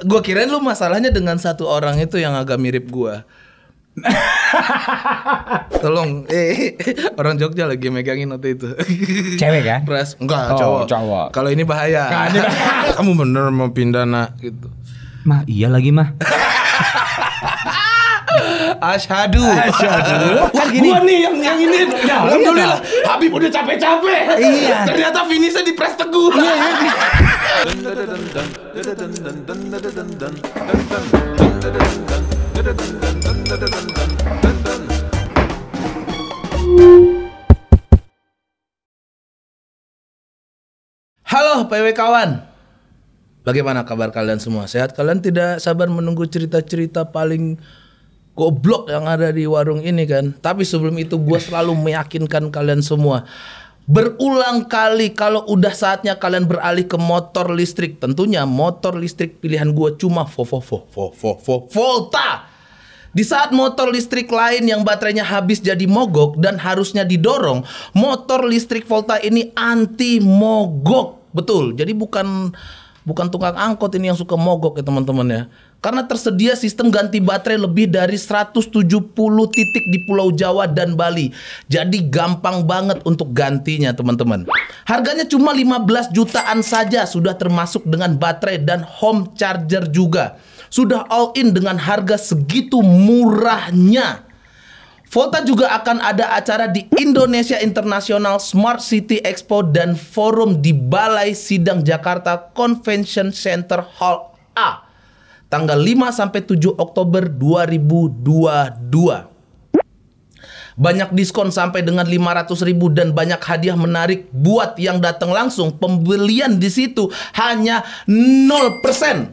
Gue kirain lu masalahnya dengan satu orang itu yang agak mirip gue. Tolong, eh, eh, orang Jogja lagi megangin waktu itu. Cewek kan? Pres, enggak, oh, cowok. cowok. Kalau ini bahaya. Kamu bener mau pindah nak gitu. Ma, iya lagi mah. Ashadu. Ashadu. Kan Wah, gini. gua nih yang yang ini. Nah, gitu. Alhamdulillah. Habib udah capek-capek. Iya. Ternyata finishnya di press teguh. Iya, iya. Halo PW kawan. Bagaimana kabar kalian semua? Sehat? Kalian tidak sabar menunggu cerita-cerita paling goblok yang ada di warung ini kan? Tapi sebelum itu gue selalu meyakinkan kalian semua berulang kali kalau udah saatnya kalian beralih ke motor listrik. Tentunya motor listrik pilihan gue cuma fo fo fo fo fo fo Volta. Di saat motor listrik lain yang baterainya habis jadi mogok dan harusnya didorong, motor listrik Volta ini anti mogok. Betul. Jadi bukan bukan tukang angkot ini yang suka mogok ya teman-teman ya. Karena tersedia sistem ganti baterai lebih dari 170 titik di Pulau Jawa dan Bali. Jadi gampang banget untuk gantinya teman-teman. Harganya cuma 15 jutaan saja sudah termasuk dengan baterai dan home charger juga. Sudah all in dengan harga segitu murahnya. Volta juga akan ada acara di Indonesia International Smart City Expo dan forum di Balai Sidang Jakarta Convention Center Hall A tanggal 5 sampai 7 Oktober 2022. Banyak diskon sampai dengan 500 ribu dan banyak hadiah menarik buat yang datang langsung. Pembelian di situ hanya 0%.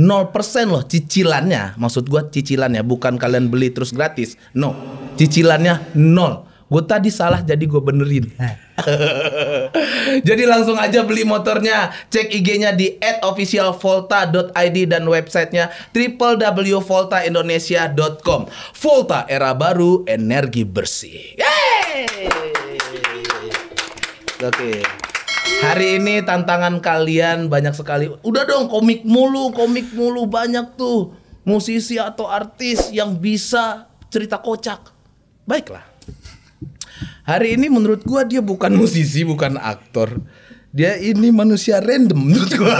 0% loh cicilannya. Maksud gua cicilannya bukan kalian beli terus gratis. No, cicilannya nol. Gue tadi salah jadi gue benerin. jadi langsung aja beli motornya. Cek IG-nya di @officialvolta.id dan websitenya www.voltaindonesia.com. Volta era baru energi bersih. Yeay! Oke. Hari ini tantangan kalian banyak sekali. Udah dong komik mulu, komik mulu banyak tuh musisi atau artis yang bisa cerita kocak. Baiklah. Hari ini menurut gua dia bukan musisi, bukan aktor dia ini manusia random menurut gua.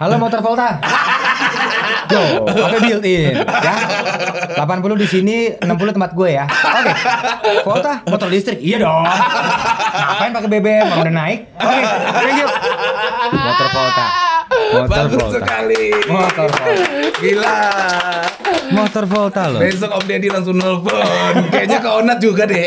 Halo motor Volta. Go, apa built in ya. 80 di sini, 60 tempat gue ya. Oke. Okay. Volta motor listrik. Iya dong. Ngapain pakai BBM? Udah naik. Oke, okay, thank you. Motor Volta. Motor Bagus Volta. sekali. Motor Volta. Gila. Motor Volta loh. Besok Om Deddy langsung nelfon. Kayaknya ke Onat juga deh.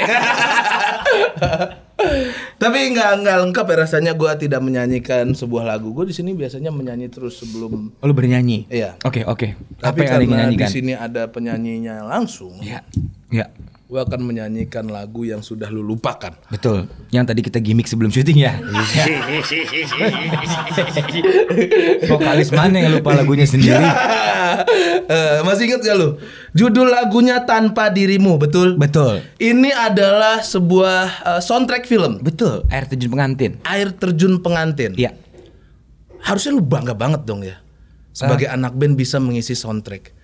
Tapi nggak nggak lengkap ya rasanya gue tidak menyanyikan sebuah lagu. Gue di sini biasanya menyanyi terus sebelum. Oh, lo bernyanyi? Iya. Oke oke. Tapi Apa yang karena di sini ada penyanyinya langsung. Iya. Iya gue akan menyanyikan lagu yang sudah lu lupakan. Betul. Yang tadi kita gimmick sebelum syuting ya. Vokalis mana yang lupa lagunya sendiri? Eh, masih inget gak lu? Judul lagunya Tanpa Dirimu, betul? Betul. Ini adalah sebuah uh, soundtrack film. Betul. Air Terjun Pengantin. Air Terjun Pengantin. Iya. Harusnya lu bangga banget dong ya. Sebagai uh. anak band bisa mengisi soundtrack.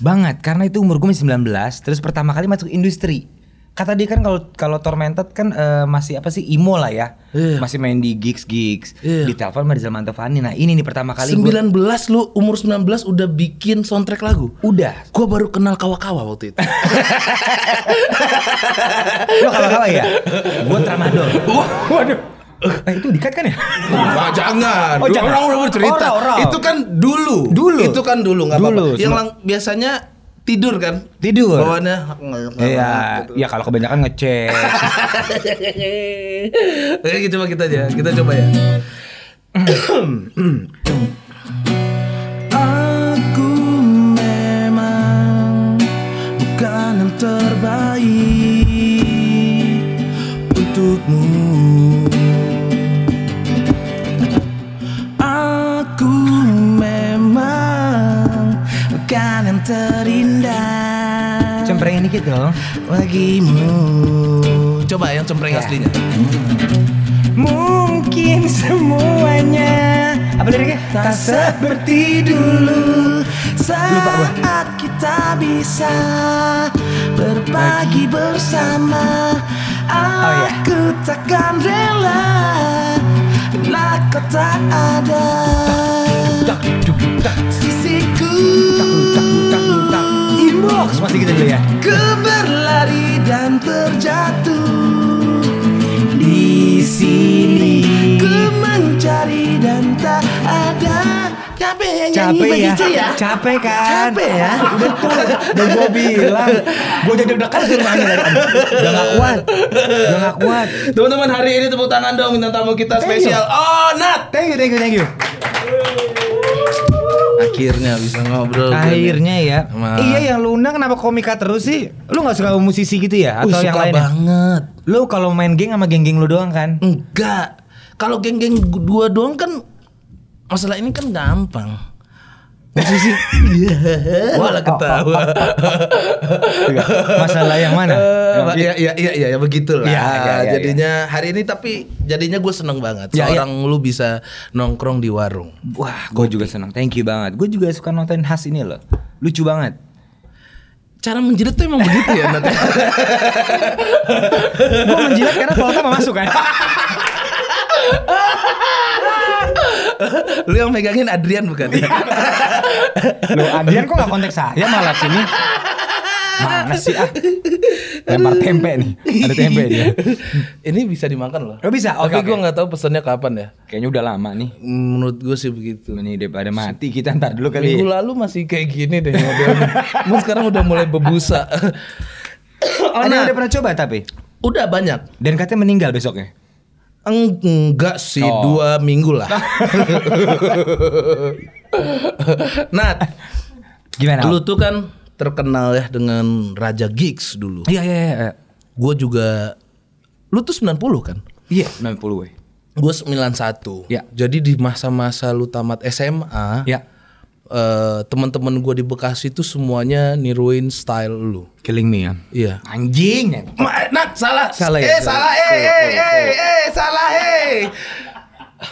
Banget, karena itu umur gue masih 19, terus pertama kali masuk industri. Kata dia kan kalau kalau Tormented kan uh, masih apa sih emo lah ya. Yeah. Masih main di gigs-gigs, yeah. di telepon sama Rizal Mantovani. Nah, ini nih pertama kali 19 gua... lu umur 19 udah bikin soundtrack lagu. Udah. Gua baru kenal kawa-kawa waktu itu. lu kawa-kawa ya? Gua tramadol. Waduh. Eh itu dikat kan ya? Wah, jangan. Oh, jangan. Orang orang cerita. Oh, orang, orang. Itu kan dulu. Dulu. Itu kan dulu nggak apa-apa. Yang lang biasanya tidur kan? Tidur. Bawaannya Iya. Gitu. iya Ya kalau kebanyakan ngecek. Oke, kita coba kita aja. Kita coba ya. Aku memang bukan yang terbaik untukmu. Bukan yang terindah Cemprengin dikit dong Bagimu Coba yang cempreng ya. aslinya hmm. Mungkin semuanya Apa liriknya? Tak seperti dulu Saat kita bisa Berbagi bersama oh, iya. Aku takkan rela Bila kau tak ada Lutak, lutak, Inbox masih gitu dulu ya Ku berlari dan terjatuh Di sini Ku mencari dan tak ada capek ya capek ya, ya capek kan capek ya betul dan gue bilang gue jadi deg-degan di rumahnya udah kan? gak kuat udah gak kuat teman-teman hari ini tepuk tangan dong bintang tamu kita thank spesial you. oh Nat thank you thank you thank you Akhirnya bisa ngobrol. Akhirnya ya. Ma. Iya yang lu kenapa komika terus sih? Lu nggak suka musisi gitu ya atau yang lain? banget. Lu kalau main geng sama geng-geng lu doang kan? Enggak. Kalau geng-geng dua doang kan masalah ini kan gampang. Musisi. Iya. wala ketawa. Masalah yang mana? Iya iya iya ya, ya begitulah. Ya, ya, ya, ya. jadinya ya. hari ini tapi jadinya gue seneng banget. Ya, ya. Seorang ya. lu bisa nongkrong di warung. Wah, gue juga seneng. Thank you banget. Gue juga suka nonton khas ini loh. Lucu banget cara menjilat tuh emang begitu ya nanti. gue menjilat karena kalau mau masuk kan. Lu yang megangin Adrian bukan? Lu Adrian kok gak kontak saya malah sini? Mana sih ah? Lempar tempe nih. Ada tempe dia. Ini bisa dimakan loh. Oh bisa. Oke, okay, Tapi gue gak tahu pesannya kapan ya. Kayaknya udah lama nih. Menurut gue sih begitu. Ini daripada mati kita ntar dulu kali. Minggu lalu masih kayak gini deh modelnya. Mau sekarang udah mulai bebusa. oh Ana udah pernah coba tapi? Udah banyak. Dan katanya meninggal besoknya. Enggak sih oh. dua minggu lah. Nat, gimana? Lu tuh kan terkenal ya dengan Raja Gigs dulu. Iya iya iya. Gue juga. Lu tuh sembilan puluh kan? Iya Sembilan 90 gue. sembilan satu. Iya. Jadi di masa-masa lu tamat SMA. Iya Eh, teman-teman gue di Bekasi itu semuanya niruin style lu. Killing me ya? Iya. Anjing. Ma, nak salah. Salah ya. Eh salah. Eh eh eh eh salah eh.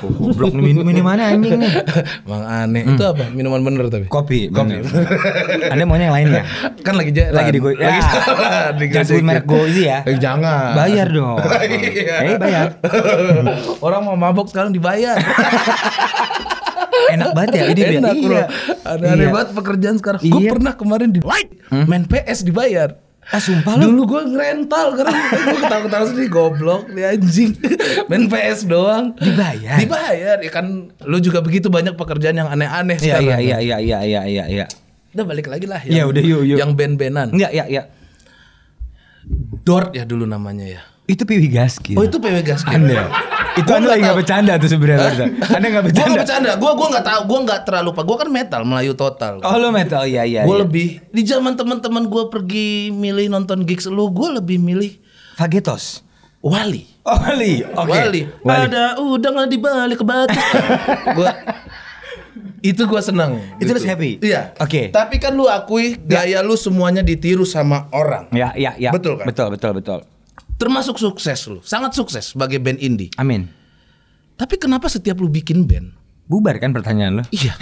Oh, blok minum minuman anjing nih. Bang aneh. Hmm. Itu apa? Minuman bener tapi. Kopi. Kopi. Anda maunya yang lain ya? Kan lagi jalan. Lagi di gue. Ya. Lagi jalan. Jangan merek Goizi ya. Eh, jangan. Bayar dong. Iya. eh bayar. Orang mau mabok sekarang dibayar enak banget ya ini enak, bro. Iya. aneh iya. banget pekerjaan sekarang. Iya. Gue pernah kemarin di like hmm? main PS dibayar. Ah sumpah lu? Dulu gue ngerental karena gue ketawa-ketawa sendiri goblok nih anjing. Main PS doang. Dibayar. Dibayar ya kan lu juga begitu banyak pekerjaan yang aneh-aneh iya, iya, ya, sekarang. Iya iya iya iya iya iya Udah balik lagi lah ya, yang, ya, udah, yuk, yuk. yang band-bandan. Iya iya iya Dort ya dulu namanya ya. Itu PW Gaskin. Oh itu PW Gaskin. Anda. itu Anda lagi gak bercanda tuh sebenarnya. anda gak bercanda. Gue gak bercanda. Gue gua gak tau. Gue gak terlalu pak. Gue kan metal Melayu total. Oh lo metal ya ya. Gue ya. lebih di zaman teman-teman gue pergi milih nonton gigs lu, gue lebih milih Fagetos. Wali. Oh, wali. Oke. Okay. Wali. wali. Ada udang di balik batu. gue itu gue seneng itu gitu. happy iya oke okay. tapi kan lu akui ya. gaya lu semuanya ditiru sama orang ya ya ya betul kan betul betul betul Termasuk sukses lu, sangat sukses sebagai band indie. Amin. Tapi kenapa setiap lu bikin band? Bubar kan pertanyaan lo? Iya.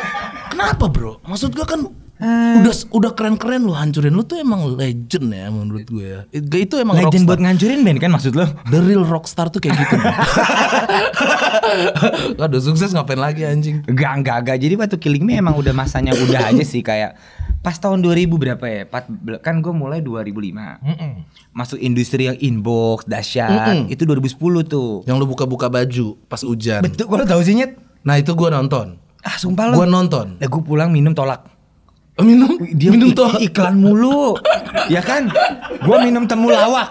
kenapa bro? Maksud gua kan Uh, Udah udah keren-keren lu hancurin lo tuh emang legend ya menurut gue ya. Itu emang legend rockstar. buat ngancurin band kan maksud lo? The real rockstar tuh kayak gitu. Aduh sukses ngapain lagi anjing? Enggak enggak enggak. Jadi Batu Killing Me emang udah masanya udah aja sih kayak pas tahun 2000 berapa ya? 4, kan gue mulai 2005. Mm -mm. Masuk industri yang inbox, dahsyat. Mm -mm. Itu 2010 tuh. Yang lu buka-buka baju pas hujan. Betul, kalau tau sih Nyet. Nah, itu gue nonton. Ah, sumpah lu. Gue nonton. Ya gue pulang minum tolak. Eh, minum dia minum tuh iklan mulu ya kan Gua minum temulawak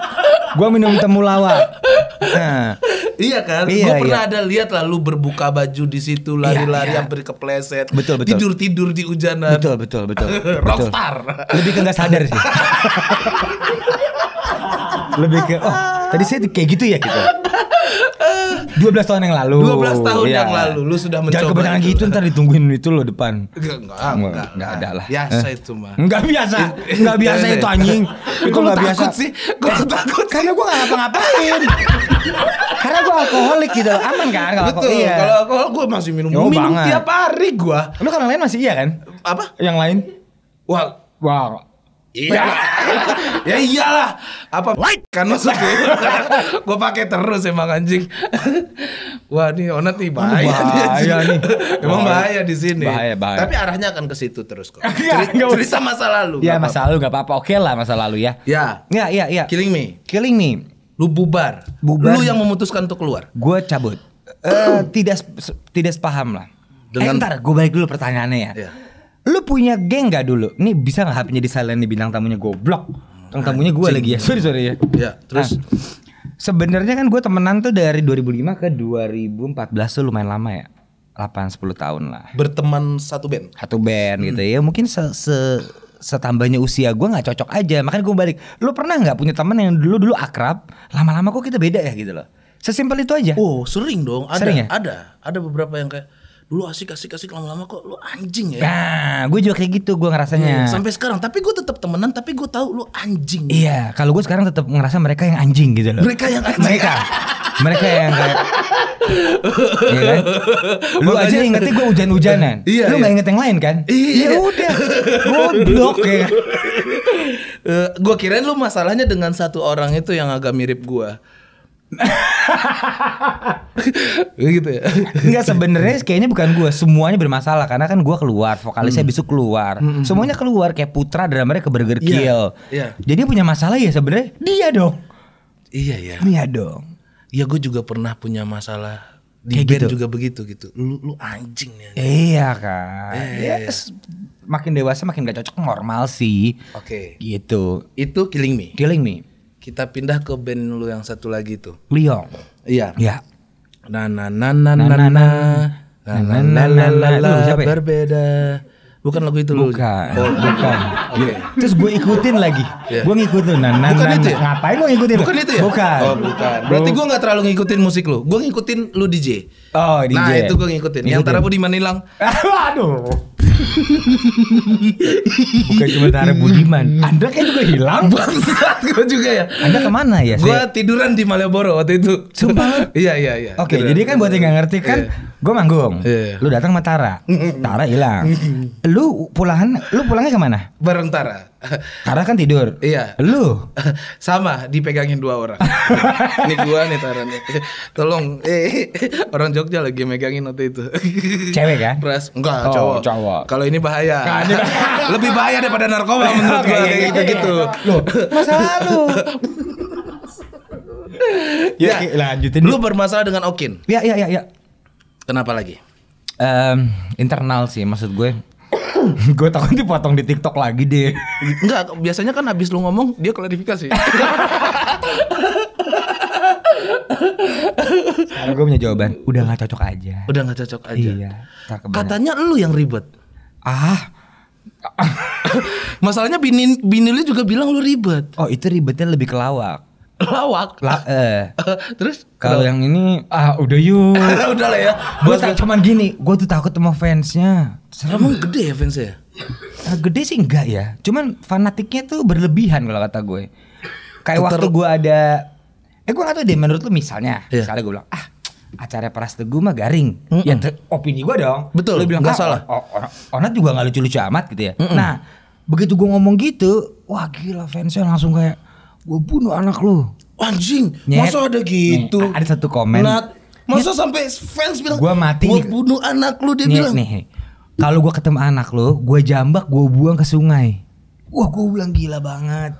gua minum temulawak nah iya kan iya, iya. pernah ada lihat lalu berbuka baju di situ iya, lari-lari iya, iya. kepleset betul betul tidur tidur di hujanan betul betul betul, betul. rockstar lebih ke nggak sadar sih lebih ke oh tadi saya kayak gitu ya gitu dua belas tahun yang lalu. dua belas tahun yeah. yang lalu lu sudah mencoba. Jangan kebanyakan gitu ntar ditungguin itu lo depan. Enggak, enggak, enggak, enggak ada lah. Biasa itu mah. Enggak biasa. Enggak biasa itu anjing. Itu enggak biasa sih? enggak takut? Karena gua enggak ngapa-ngapain. Karena gue alkoholik gitu Aman kan kalau Betul iya. Kalau alkohol gue masih minum Yo, Minum banget. tiap hari gue Lu kan yang lain masih iya kan? Apa? Yang lain? Wah Wah Iya ya iyalah apa like kan maksudnya gue pake pakai terus emang anjing wah ini onat nih bahaya bahaya nih emang bahaya di sini bahaya bahaya tapi arahnya akan ke situ terus kok iya, cerita, cerita masa lalu ya masa lalu gak apa-apa oke lah masa lalu ya ya ya ya ya killing me killing me lu bubar bubar lu yang memutuskan untuk keluar gue cabut uh, tidak tidak sepaham lah dengan... eh, ntar gue balik dulu pertanyaannya ya yeah Lu punya geng gak dulu? ini bisa gak HP-nya silent di bintang tamunya goblok. Bintang tamunya gue lagi ya. Sorry sorry ya. Ya, terus nah, sebenarnya kan gue temenan tuh dari 2005 ke 2014 tuh lumayan lama ya. 8 10 tahun lah. Berteman satu band. Satu band hmm. gitu ya. Mungkin se, se setambahnya usia gue gak cocok aja makanya gue balik lu pernah gak punya temen yang dulu dulu akrab lama-lama kok kita beda ya gitu loh sesimpel itu aja oh sering dong ada sering ya? ada ada beberapa yang kayak dulu asik asik asik lama-lama kok lu anjing ya. Nah, gue juga kayak gitu gue ngerasanya. Hmm, sampai sekarang, tapi gue tetap temenan, tapi gue tahu lu anjing. Iya, kalau gue sekarang tetap ngerasa mereka yang anjing gitu loh. Mereka yang anjing. mereka. mereka yang kayak Iya kan? Lu Makanya, aja ingetin gue hujan-hujanan. Iya, lu iya. gak inget yang lain kan? Iya. Ya udah. Goblok ya. Eh, gue kirain lu masalahnya dengan satu orang itu yang agak mirip gue. gitu ya. Enggak sebenarnya kayaknya bukan gue, semuanya bermasalah karena kan gue keluar, vokalisnya hmm. besok keluar. Hmm, hmm, hmm. semuanya keluar kayak Putra dalam mereka Burger iya, Kill. Yeah. Jadi punya masalah ya sebenarnya dia dong. Iya ya. Iya dong. Iya gue juga pernah punya masalah di band gitu. juga begitu gitu. Lu lu anjing iya kan? iya, ya. Iya kan. Eh, ya, iya. makin dewasa makin gak cocok normal sih. Oke. Okay. Gitu. Itu killing me. Killing me kita pindah ke band lu yang satu lagi tuh. Liong. Iya. Iya. Na na na na na na na na na na na na ya? berbeda. Bukan lagu itu lu. Bukan. Oh, bukan. Okay. Terus gue ikutin lagi. Yeah. Gue ngikutin. Nah, nah, bukan nah, itu ya? Ngapain gue ngikutin? Bukan itu ya? Bukan. Oh, bukan. Berarti gue gak terlalu ngikutin musik lu. Gue ngikutin lu DJ. Oh, DJ. Nah, itu gue ngikutin. ngikutin. Yang Tarabu di Manilang. Aduh. Bukan cuma Tara Budiman. Anda kan juga hilang. Bangsat gue juga ya. Anda kemana ya? Gue tiduran di Malioboro waktu itu. Sumpah. iya iya iya. Oke, jadi kan buat yang gak ngerti kan yeah. gue manggung. Iya. Lu datang sama Tara. Tara hilang. lu pulangan lu pulangnya kemana? Bareng Tara. Tara kan tidur. Iya. Lu sama dipegangin dua orang. ini gua nih Tara nih. Tolong eh orang Jogja lagi megangin waktu itu. Cewek kan? Pres. Enggak, oh, cowok. cowok. Kalau ini bahaya. Kan, Lebih bahaya daripada narkoba menurut gua iya, iya, kayak gitu-gitu. Iya. Loh, masa lalu. ya, ya, lanjutin. Lu bermasalah dengan Okin. Iya, iya, iya, iya. Kenapa lagi? Um, internal sih maksud gue gue takut dipotong di TikTok lagi deh. Enggak, biasanya kan habis lu ngomong dia klarifikasi. Sekarang gue punya jawaban, udah gak cocok aja. Udah gak cocok aja. Iya. Katanya lu yang ribet. Ah. Masalahnya bini bini lu juga bilang lu ribet. Oh, itu ribetnya lebih kelawak. lawak La, eh. terus kalau yang ini ah udah yuk udah lah ya gue tak cuman gini gue tuh takut sama fansnya serem emang gede ya fansnya nah, gede sih enggak ya cuman fanatiknya tuh berlebihan kalau kata gue kayak Keter... waktu gue ada eh gue gak tau deh menurut lu misalnya yeah. misalnya gue bilang ah acara peras teguh mah garing mm -mm. ya opini gue dong betul lu bilang gak ah, salah onat juga gak lucu-lucu amat gitu ya mm -mm. nah begitu gue ngomong gitu wah gila fansnya langsung kayak gue bunuh anak lu anjing Nyet. masa ada gitu nih, eh, ada satu komen nah, masa Nyet. sampai fans bilang gue mati gue bunuh anak lu dia Nyet, bilang nih kalau gue ketemu anak lu gue jambak gue buang ke sungai wah gue bilang gila banget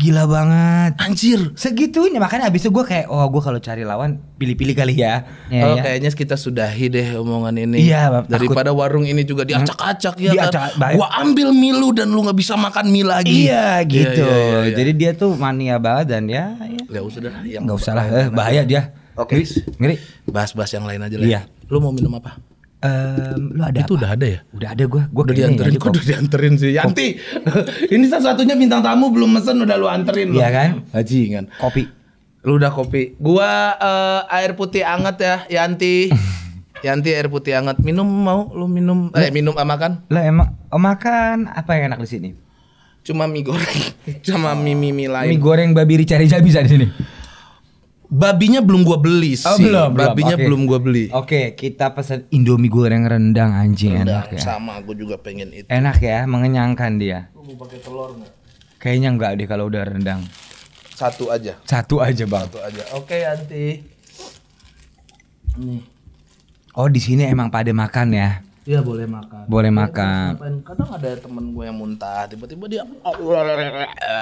Gila banget. Anjir. Segitunya makanya abis itu gue kayak oh gue kalau cari lawan pilih-pilih kali ya. yeah, oh yeah. kayaknya kita sudahi deh omongan ini. Iya. Daripada takut. warung ini juga hmm. diacak-acak ya. Diacak, kan? Gue ambil milu dan lu nggak bisa makan mie lagi. Iya gitu. yeah, yeah, yeah, yeah. Jadi dia tuh mania banget dan ya. ya. Gak usah dah. gak usah lah. Eh, bahaya dia. Oke. Okay. Ngeri. Bahas-bahas yang lain aja lah. Ya. Iya. Lu mau minum apa? Um, lu ada itu apa? udah ada ya? Udah ada gue, gue udah dianterin, ya, udah dianterin sih. Yanti, ini salah satunya bintang tamu belum mesen udah lu anterin. Iya kan? Haji kan. Kopi. Lu udah kopi. Gua uh, air putih anget ya, Yanti. Yanti air putih anget. Minum mau? Lu minum? Lu, eh minum makan? Lah emak oh, makan apa yang enak di sini? Cuma mie goreng, cuma mie mie, mie lain. Mie goreng babi rica-rica bisa di sini. Babinya belum gua beli oh, sih. Oh, belum, Babinya belum, okay. belum gua beli. Oke, okay, kita pesan Indomie goreng rendang anjing rendang, enak ya. Sama, gua juga pengen itu. Enak ya, mengenyangkan dia. Lu mau pakai telur nggak? Kayaknya enggak deh kalau udah rendang. Satu aja. Satu aja, Bang. Satu aja. Oke, okay, Anti. Nih. Oh, di sini emang pada makan ya. Iya boleh makan. Boleh makan. Kadang ada temen gue yang muntah, tiba-tiba dia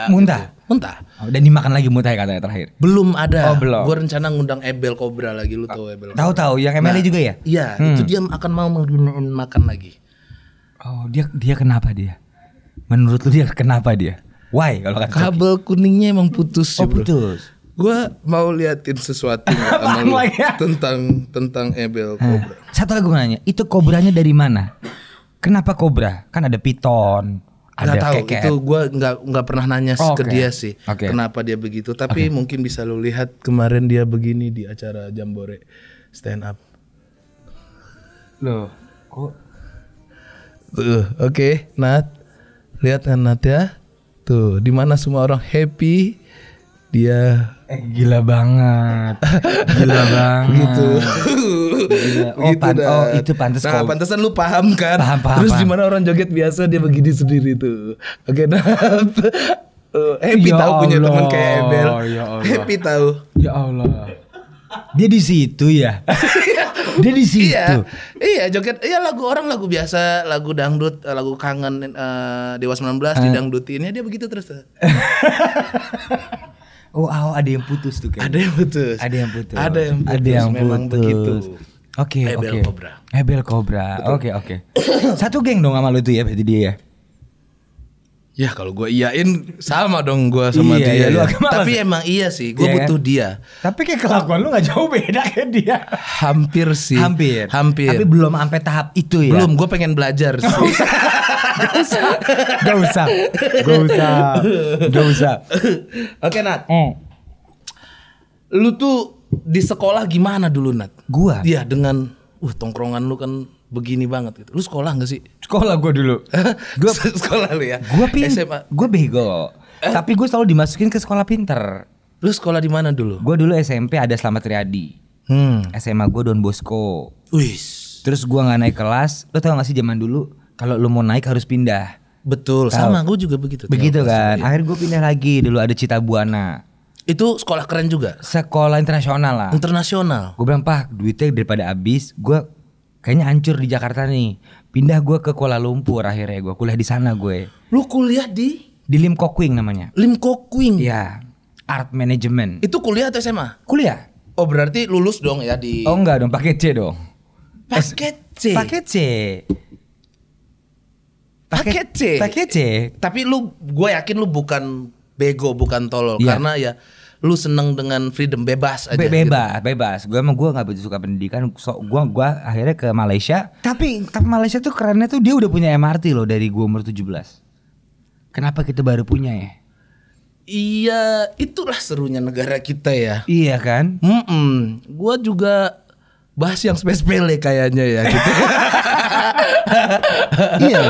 muntah, muntah. Oh, dan dimakan lagi muntah ya katanya terakhir. Belum ada. Oh belum. Gue rencana ngundang Ebel Cobra lagi lu tau Ebel. Tahu tahu yang Emily nah, juga ya? Iya, hmm. itu dia akan mau menggunakan makan lagi. Oh dia dia kenapa dia? Menurut lu dia kenapa dia? Why kalau kan kabel kuningnya emang putus sih, oh, bro. putus gue mau liatin sesuatu sama lu ya? tentang tentang Ebel Cobra. Satu lagi gue nanya, itu kobranya dari mana? Kenapa kobra? Kan ada piton, ada gak tahu itu gue nggak nggak pernah nanya oh, ke okay. dia sih okay. kenapa dia begitu tapi okay. mungkin bisa lu lihat kemarin dia begini di acara jambore stand up loh kok tuh oke okay, Nat lihat kan Nat ya tuh di mana semua orang happy dia eh, gila banget gila gitu. banget gitu oh, gitu oh itu pantas nah, kok pantesan lu paham kan paham, paham, terus gimana orang joget biasa dia begini sendiri tuh oke okay, nah uh, happy ya tahu punya teman kayak Ebel ya Allah. happy tahu ya Allah dia di situ ya dia di situ iya, iya joget iya lagu orang lagu biasa lagu dangdut eh, lagu kangen uh, dewa 19 uh. didangdutinnya dia begitu terus Oh, oh ada yang putus tuh kan. Ada yang putus. Ada yang putus. Ada yang putus. Ada yang putus. Memang putus. begitu. Oke, okay, oke. Okay. Ebel Cobra. Ebel Cobra. Oke, oke. Okay, okay. Satu geng dong sama lu tuh ya berarti dia ya. Ya kalau gue iyain sama dong gue sama iya, dia. Iya, lu ya. Tapi sih. Ya? emang iya sih, gue iya, kan? butuh kan? dia. Tapi kayak kelakuan lu gak jauh beda kayak dia. Hampir sih. Hampir. Hampir. Tapi belum sampai tahap itu ya. Belum, gue pengen belajar sih. gak usah. gak usah. Gak usah. Gak usah. Oke, okay, Nat. Mm. Lu tuh di sekolah gimana dulu, Nat? Gua. Iya, dengan uh tongkrongan lu kan begini banget gitu. Lu sekolah gak sih? Sekolah gue dulu. gua sekolah lu ya. Gue pin. Gua bego. Eh? Tapi gue selalu dimasukin ke sekolah pinter. Lu sekolah di mana dulu? Gue dulu SMP ada Slamet Riyadi. Hmm. SMA gue Don Bosco. Wis. Terus gue nggak naik kelas. Lu tau gak sih zaman dulu kalau lu mau naik harus pindah. Betul. Tau. Sama gue juga begitu. Begitu kan. Iya. Akhirnya gue pindah lagi. Dulu ada Cita Buana. Itu sekolah keren juga? Sekolah internasional lah. Internasional. Gue bilang, "Pak, duitnya daripada habis, gue kayaknya hancur di Jakarta nih. Pindah gue ke Kuala Lumpur akhirnya gue kuliah di sana gue. Lu kuliah di? Di Lim Kokwing namanya. Lim Kokwing. Iya. Art Management. Itu kuliah atau SMA? Kuliah. Oh berarti lulus dong ya di Oh enggak dong, pakai C dong. Pakai C. Pakai C. Pakai C. Pakai C. Tapi lu gue yakin lu bukan bego, bukan tolol ya. karena ya lu seneng dengan freedom bebas aja Be bebas gitu. bebas gue emang gue gak begitu suka pendidikan so gue gua akhirnya ke Malaysia tapi tapi Malaysia tuh kerennya tuh dia udah punya MRT loh dari gue umur 17 kenapa kita baru punya ya Iya, itulah serunya negara kita ya. Iya kan? Mm -mm. Gua juga bahas yang sepele kayaknya ya gitu. iya.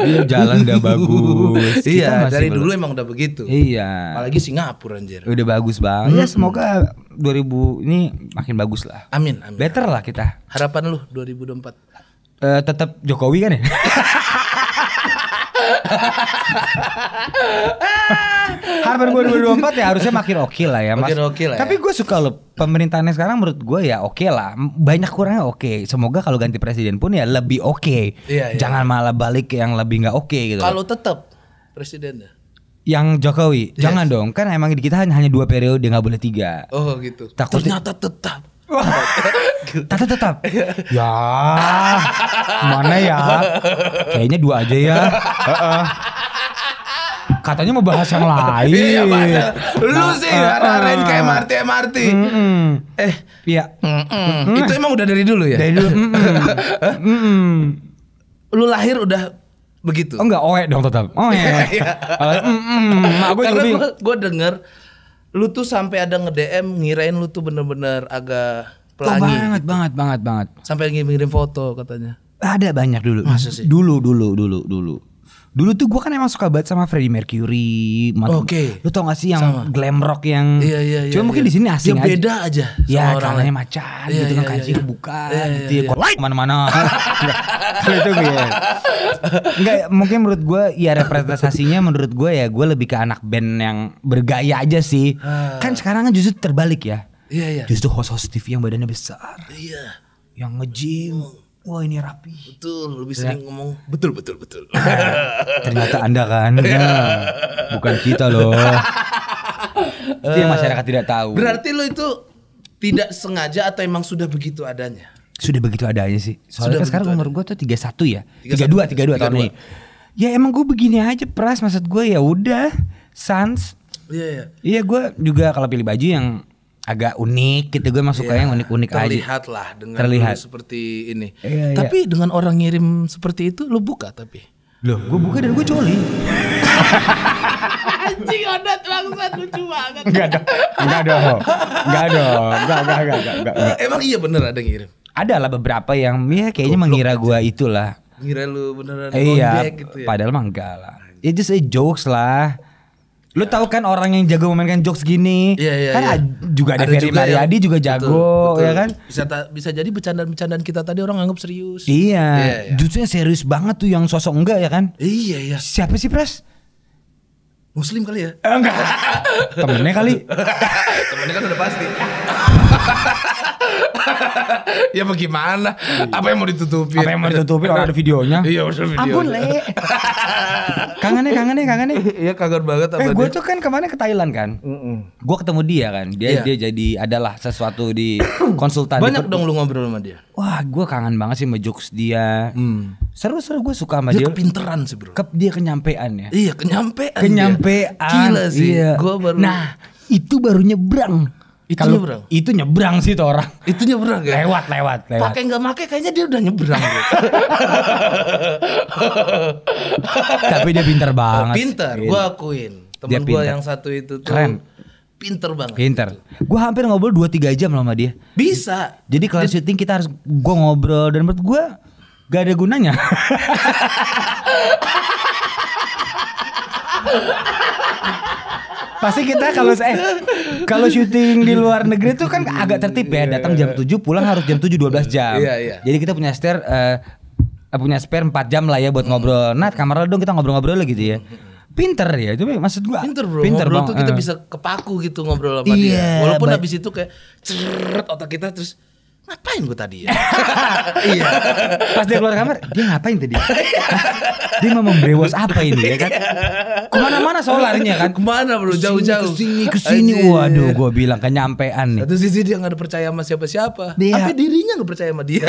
Dia jalan udah bagus. Iya, dari dulu emang udah begitu. Iya. Apalagi Singapura anjir. Udah bagus banget. Hmm. Ya semoga 2000 ini makin bagus lah. Amin, amin. Better lah kita. Harapan lu 2024. Uh, tetap Jokowi kan ya? harapan gue 2024 ya harusnya makin oke okay lah ya Makin oke okay lah. Tapi ya. gue suka loh pemerintahannya sekarang menurut gue ya oke okay lah. Banyak kurangnya oke. Okay. Semoga kalau ganti presiden pun ya lebih oke. Okay. Iya, iya. Jangan malah balik yang lebih gak oke okay, gitu. Kalau tetap presidennya yang Jokowi, yes. jangan dong, kan emang di kita hanya, dua periode nggak boleh tiga. Oh gitu. Takut Ternyata tetap. tetap tetap. ya. Mana ya? Kayaknya dua aja ya. Uh -uh katanya mau bahas yang iya, lain. iya, lu nah, sih arahin eh, kayak eh, eh. MRT MRT. Eh, iya. Itu emang udah dari dulu ya? Dari dulu. Lu lahir udah begitu. Oh enggak, oe dong tetap. Oh iya. Aku Karena gue denger lu tuh sampai ada nge-DM ngirain lu tuh bener-bener agak oh, pelangi. Oh, banget, gitu. banget, banget, banget. Sampai ngirim-ngirim foto katanya. Ada banyak dulu. Masa sih? Dulu, dulu, dulu, dulu. Dulu tuh gue kan emang suka banget sama Freddie Mercury. Oke. Okay. Lu tau gak sih yang sama. glam rock yang? Iya iya iya. Cuma iya. mungkin di sini asing aja. beda aja. ya macan iya, gitu iya, kan iya, iya. bukan iya, iya, gitu ya. Iya. like Mana-mana. itu gue. Ya. Enggak, mungkin menurut gue ya representasinya menurut gue ya gue lebih ke anak band yang bergaya aja sih. kan sekarang kan justru terbalik ya. Iya iya. Justru host-host TV yang badannya besar. Iya. Yang nge-gym. Oh wah ini rapi. Betul, lebih ya. sering ya. ngomong betul betul betul. Ternyata Anda kan. ya. bukan kita loh. itu yang masyarakat tidak tahu. Berarti lo itu tidak sengaja atau emang sudah begitu adanya? Sudah begitu adanya sih. Soalnya sudah kan sekarang umur gue tuh 31 ya. Tiga 32 32, 32 tahun ini. Ya emang gue begini aja pras maksud gue ya udah sans. Iya iya. Iya gue juga kalau pilih baju yang agak unik gitu gue masuk yeah, yang unik-unik aja terlihat lah dengan terlihat. seperti ini yeah, iya. tapi dengan orang ngirim seperti itu lu buka tapi loh gue buka dan gue coli anjing ada, bangsat lucu banget enggak ada enggak ada enggak nggak enggak enggak enggak enggak, emang iya bener ada ngirim ada lah beberapa yang ya kayaknya mengira gue itulah ngira lu beneran iya, gitu ya padahal mah enggak lah itu just a jokes lah Lu iya. tahu kan orang yang jago memainkan jokes gini? Iya, iya, kan iya. juga ada, Ferry Mariadi juga jago, betul, betul. ya kan? Bisa ta, bisa jadi bercandaan-bercandaan kita tadi orang anggap serius. Iya. iya, iya. Justru yang serius banget tuh yang sosok enggak ya kan? Iya, iya. Siapa sih Pres? Muslim kali ya? Eh, enggak. Temennya kali. Temennya kan udah pasti ya bagaimana? Apa yang mau ditutupi? Apa yang mau ditutupi? Orang ada videonya. Iya, ada videonya. Ampun, Le. kangen nih, ya, kangen nih, ya, kangen nih. Ya. Iya, kangen banget Eh, gue tuh kan kemana ke Thailand kan. Mm Gue ketemu dia kan. Dia iya. dia jadi adalah sesuatu di konsultan. Banyak di dong lu ngobrol sama dia. Wah, gue kangen banget sih sama jokes dia. Hmm. Seru-seru gue suka sama dia. Dia kepinteran sih, Bro. Kep dia kenyampaian ya. Iya, kenyampaian. Kenyampaian. Gila sih. Iya. Gua baru Nah, itu baru nyebrang itu Kalo nyebrang. Itu nyebrang sih tuh orang. Itu nyebrang ya? Lewat, lewat, lewat. Pakai nggak pakai, kayaknya dia udah nyebrang. Tapi dia pinter banget. Pinter, gue akuin. Temen gue yang satu itu tuh. Keren. Pinter banget. Pinter. Gitu. Gue hampir ngobrol 2-3 jam sama dia. Bisa. Jadi kalau syuting kita harus gue ngobrol dan menurut gue gak ada gunanya. Pasti kita kalau eh kalau syuting di luar negeri tuh kan agak tertib ya, iya, datang iya, jam 7, iya. pulang harus jam 7 12 jam. Iya, iya. Jadi kita punya stare uh, eh, punya spare 4 jam lah ya buat ngobrol. Nah, kamar dong kita ngobrol-ngobrol lah gitu ya pinter ya itu maksud gua pinter bro pinter ngobrol bang. tuh kita uh. bisa kepaku gitu ngobrol sama iya, dia walaupun habis itu kayak ceret otak kita terus ngapain gue tadi ya? iya. Pas dia keluar kamar, dia ngapain tadi? dia mau membrewas apa ini ya kan? Kemana-mana soal larinya kan? Kemana bro? Jauh-jauh. Kesini, kesini. kesini. Waduh, gue bilang kenyampean nih. Satu sisi dia ada percaya sama siapa-siapa. Dia... Tapi dirinya gak percaya sama dia.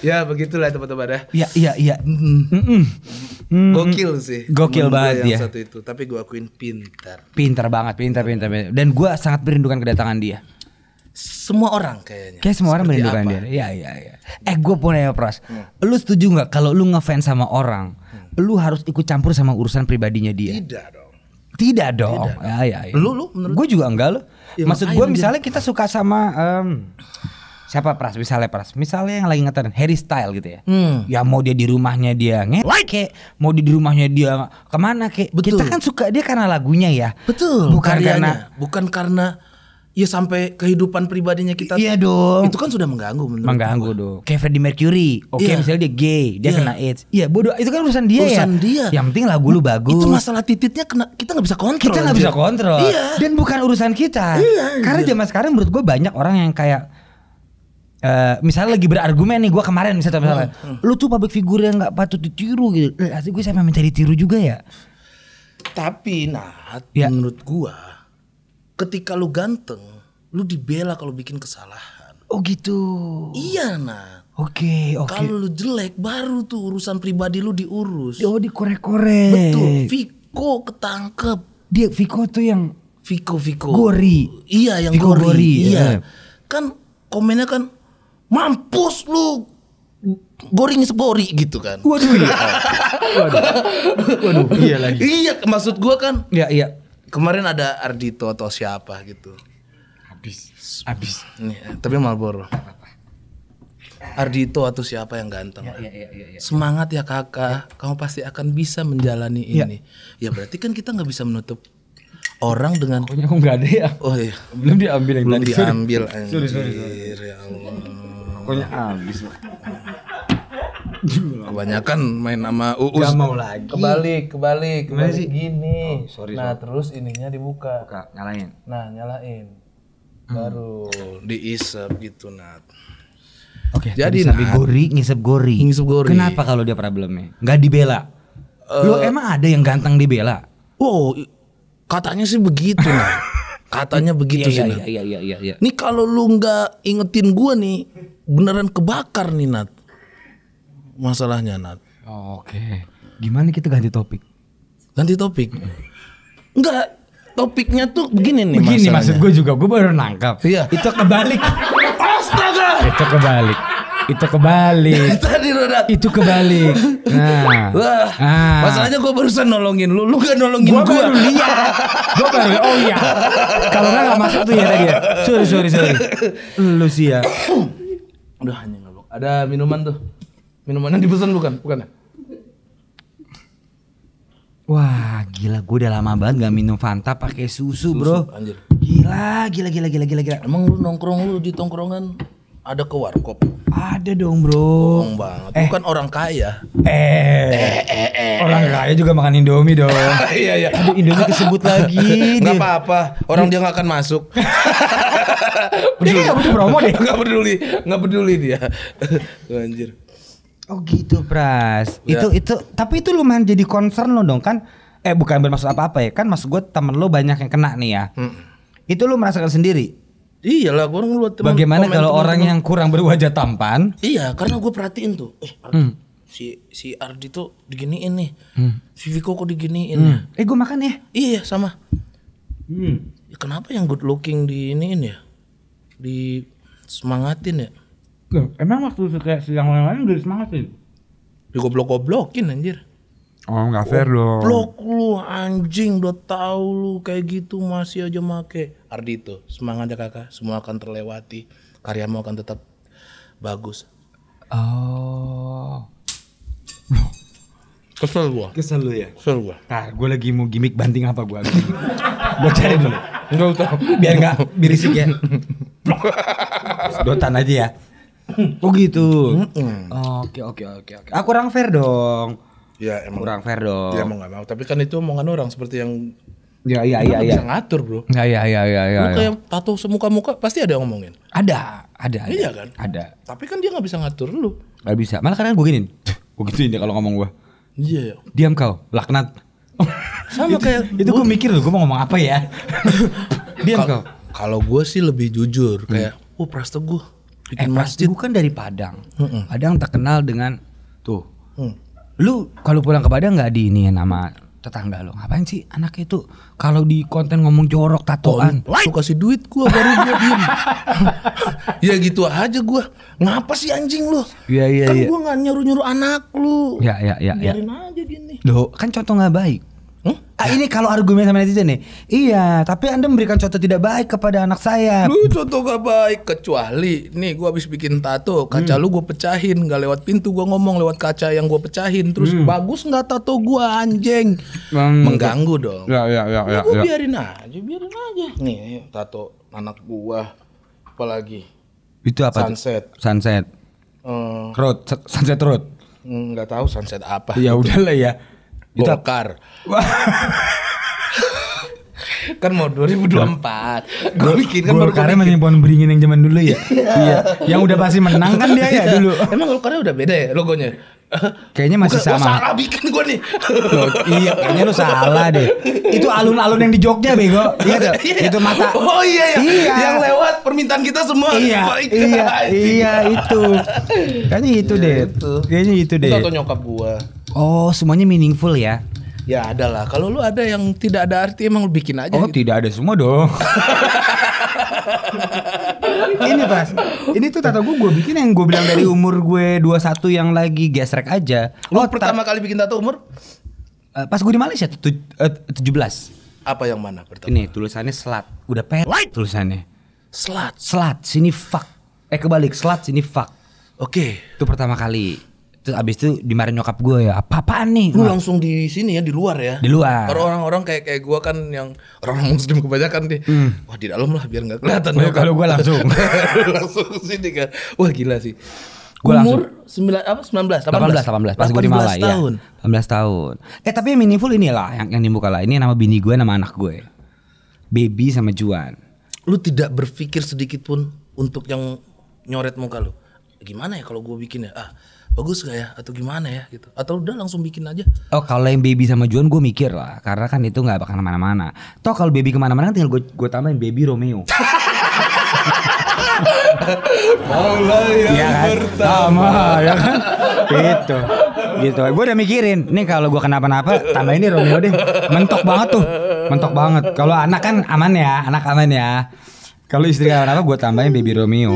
ya begitulah teman-teman ya. Iya, iya, iya. Mm -mm. Hmm. Gokil sih. Gokil banget yang ya. Satu itu, tapi gue akuin pintar. Pintar banget, pintar, pintar, pintar. Dan gue sangat merindukan kedatangan dia semua orang kayaknya. Kayak semua orang merindukan apa? dia. Iya iya iya. Eh gue punya ya, pras Hmm. Lu setuju nggak kalau lu ngefans sama orang, hmm. lu harus ikut campur sama urusan pribadinya dia? Tidak dong. Tidak dong. Iya iya. Ya, ya, ya. Lu lu menurut Gue juga enggak lo. Ya, Maksud gue misalnya dia. kita suka sama um, siapa pras misalnya pras misalnya yang lagi ngetren Harry Style gitu ya hmm. ya mau dia di rumahnya dia nge like kek mau dia di rumahnya dia kemana kek Betul. kita kan suka dia karena lagunya ya Betul bukan karyanya. karena bukan karena Iya sampai kehidupan pribadinya kita iya dong itu kan sudah mengganggu menurut mengganggu gue. dong kayak Freddie Mercury oke okay, iya. yeah. misalnya dia gay dia yeah. kena AIDS iya bodoh itu kan urusan dia ya. urusan ya dia yang penting lagu lu bagus itu masalah titiknya kena kita nggak bisa kontrol kita nggak bisa iya. kontrol iya. dan bukan urusan kita iya, karena iya. zaman sekarang menurut gue banyak orang yang kayak Uh, misalnya lagi berargumen nih gue kemarin misalnya, misalnya hmm, hmm, lu tuh public figure yang gak patut ditiru gitu, eh, asli gue saya minta ditiru juga ya. Tapi nah, ya. menurut gue ketika lu ganteng, lu dibela kalau bikin kesalahan. Oh gitu. Iya nah. Oke, okay, oke. Okay. Kalau lu jelek baru tuh urusan pribadi lu diurus. Oh, dikorek-korek. Betul. Viko ketangkep. Dia Viko tuh yang Viko Viko. Gori. Iya, yang Viko gori. gori. Iya. Yeah. Kan komennya kan mampus lu goring segori gitu kan. Waduh. Iya. Waduh. Waduh. Iya lagi. Iya, maksud gua kan. Iya, iya kemarin ada Ardito atau siapa gitu. Habis. Habis. Nih, iya, tapi Marlboro. Ardito atau siapa yang ganteng. Ya, ya, ya, ya, ya. Semangat ya kakak, ya. kamu pasti akan bisa menjalani ya. ini. Ya berarti kan kita nggak bisa menutup orang dengan. Pokoknya aku nggak ada ya. Oh iya. Belum diambil yang Belum tadi. diambil. Sorry, sorry, sorry. Ya Allah. Pokoknya habis. Kebanyakan main sama Uus. Gak mau lagi. Kebalik, kebalik, kebalik sih? gini. Oh, sorry, nah, sorry. terus ininya dibuka. Buka, nyalain. Nah, nyalain. Hmm. Baru oh, diisep gitu, Nat. Oke, okay, jadi ngisep gori, ngisep gori. Ngisep gori. Kenapa kalau dia problemnya? Gak dibela. Uh, eh, Lo emang ada yang ganteng dibela? Wow, oh, katanya sih begitu, nah. Katanya begitu iya, sih. Iya, iya, iya, iya, iya. Nih kalau lu nggak ingetin gua nih, beneran kebakar nih Nat masalahnya Nat. Oh, Oke. Okay. Gimana kita ganti topik? Ganti topik? Enggak. Topiknya tuh begini nih Begini masalahnya. maksud gue juga. Gue baru nangkap. Iya. Itu kebalik. Astaga. Itu kebalik. Itu kebalik. Tadi lo Itu kebalik. Nah. Wah. Nah. Masalahnya gue barusan nolongin lu. Lu gak nolongin gue. Gue baru lihat. gue baru oh iya. Kalau nggak masuk tuh ya tadi ya. Sorry sorry sorry. Lu sih ya. Udah hanya ngabok. Ada minuman tuh. Minuman yang dipesan bukan? Bukan ya? Wah, gila gue udah lama banget gak minum Fanta pakai susu, susu, Bro. Anjir. Gila, gila gila gila gila gila. Emang lu nongkrong lu di tongkrongan ada ke warkop? Ada dong, Bro. Bohong banget. Eh. Bukan orang kaya. Eh eh, eh. eh, eh, eh. Orang kaya juga makan Indomie dong. iya, iya. Aduh, Indomie disebut lagi. Enggak apa-apa. Orang dia gak akan masuk. dia gak butuh promo deh. Gak peduli. Gak peduli dia. Anjir. Oh gitu, Pras. Ya. Itu itu tapi itu lumayan jadi concern lo dong kan. Eh bukan bermaksud apa-apa ya. Kan maksud gue temen lo banyak yang kena nih ya. Hmm. Itu lo merasakan sendiri. Iya lah, gue ngeluar teman. Bagaimana kalau temen, orang temen. yang kurang berwajah tampan? Iya, karena gue perhatiin tuh. Eh, hmm. si si Ardi tuh diginiin nih. Hmm. Si Viko kok diginiin. Hmm. Ya. Eh, gue makan ya? Iya, iya, sama. Hmm. kenapa yang good looking di ini ya? Di semangatin ya? Loh, emang waktu kayak sidang yang lain udah disemangatin? Digoblok-goblokin ya, anjir. Oh nggak fair dong. Blok lu anjing udah tau lu kayak gitu masih aja make. Ardito semangat ya kakak semua akan terlewati karyamu akan tetap bagus. Oh. Kesel gua. Kesel lu ya. Kesel gua. Nah, gua lagi mau gimmick banting apa gua. gua cari dulu. Gak usah. Biar gak berisik ya. Dotan aja ya. Oh gitu. Oke oke oke oke. Aku ah, kurang fair dong. Ya emang kurang fair dong. Ya mau nggak mau. Tapi kan itu omongan orang seperti yang Ya iya iya iya. Bisa ya. ngatur bro. Ya ya ya ya. ya Lu kayak ya. tato semuka muka pasti ada yang ngomongin. Ada ada. Iya kan. Ada. Tapi kan dia nggak bisa ngatur lu. Gak bisa. Malah kadang gue giniin. gue gituin dia kalau ngomong gue. Iya. Yeah. Diam kau. Laknat. Sama itu, kayak. Itu gue mikir loh. Gue mau ngomong apa ya. Diam kau. Kalau gue sih lebih jujur. Hmm. Kayak. Hmm. Oh Prasto gue Bikin Emas eh, masjid. itu kan dari Padang. Mm-mm. Padang terkenal dengan tuh. Mm. Lu kalau pulang ke Padang nggak di ini ya nama tetangga lu, ngapain sih anak itu kalau di konten ngomong jorok tatoan oh, iya. lu kasih duit gua baru dia diem ya gitu aja gua ngapa sih anjing lu ya, ya, kan ya. gua nggak nyuruh nyuruh anak lu ya ya ya, ya. biarin ya. aja gini lo kan contoh nggak baik Hmm? Ah, ini kalau argumen sama netizen nih. Iya, tapi Anda memberikan contoh tidak baik kepada anak saya. Lu contoh gak baik kecuali nih gua habis bikin tato, kaca hmm. lu gua pecahin, nggak lewat pintu gua ngomong lewat kaca yang gua pecahin. Terus hmm. bagus nggak tato gua anjing? Hmm. Mengganggu dong. Ya ya ya ya. ya. ya. biarin aja, biarin aja. Nih, tato anak gua apalagi. Itu apa? Sunset. Sunset. Hmm. Road, sunset road. Hmm, nggak tahu sunset apa. Ya udah udahlah ya Golkar. kan mau 2024 gue bikin kan Golkarnya masih pohon beringin yang zaman dulu ya iya. iya yang udah pasti menang kan dia ya dulu emang Golkarnya udah beda ya logonya Kayaknya masih Bukan, sama. Gua salah bikin gue nih. Loh, iya, kayaknya lu salah deh. Itu alun-alun yang di Jogja bego. Iya, iya. itu mata. Oh iya, iya. iya. Yang lewat permintaan kita semua. Iya, iya, iya, iya itu. Kayaknya itu deh. Kayaknya itu deh. Itu nyokap gua Oh, semuanya meaningful ya? Ya ada lah. Kalau lu ada yang tidak ada arti emang lu bikin aja. Oh gitu. tidak ada semua dong. ini pas ini tuh tato gue gue bikin yang gue bilang dari umur gue 21 yang lagi gesrek aja Lu oh, pertama kali bikin tato umur uh, pas gue di Malaysia tuh, eh, uh, 17 apa yang mana pertama ini tulisannya selat udah Light. tulisannya selat selat sini fuck eh kebalik selat sini fuck oke okay. itu pertama kali Terus abis itu dimarahin nyokap gue ya, apa-apaan nih? Lu nah. langsung di sini ya, di luar ya? Di luar. kalau orang-orang kayak kayak gue kan yang orang muslim kebanyakan nih. Hmm. Wah di dalam lah biar nggak kelihatan. Nah, kalau ya, kan? gue langsung. langsung sini kan. Wah gila sih. gue Umur sembilan apa 19 belas delapan belas pas gue di Malaya. 18 tahun. Ya, belas tahun. Eh tapi yang meaningful inilah yang yang dibuka lah. Ini nama bini gue, nama anak gue. Ya. Baby sama Juan. Lu tidak berpikir sedikit pun untuk yang nyoret muka lu. Gimana ya kalau gue bikin ya? Ah, bagus gak ya atau gimana ya gitu atau udah langsung bikin aja oh kalau yang baby sama Juan gue mikir lah karena kan itu nggak bakal kemana-mana toh kalau baby kemana-mana kan tinggal gue gue tambahin baby Romeo Allah yang ya kan? pertama ya kan? gitu gitu gue udah mikirin nih kalau gue kenapa-napa tambah ini Romeo deh mentok banget tuh mentok banget kalau anak kan aman ya anak aman ya kalau istri kawan apa gue tambahin baby Romeo.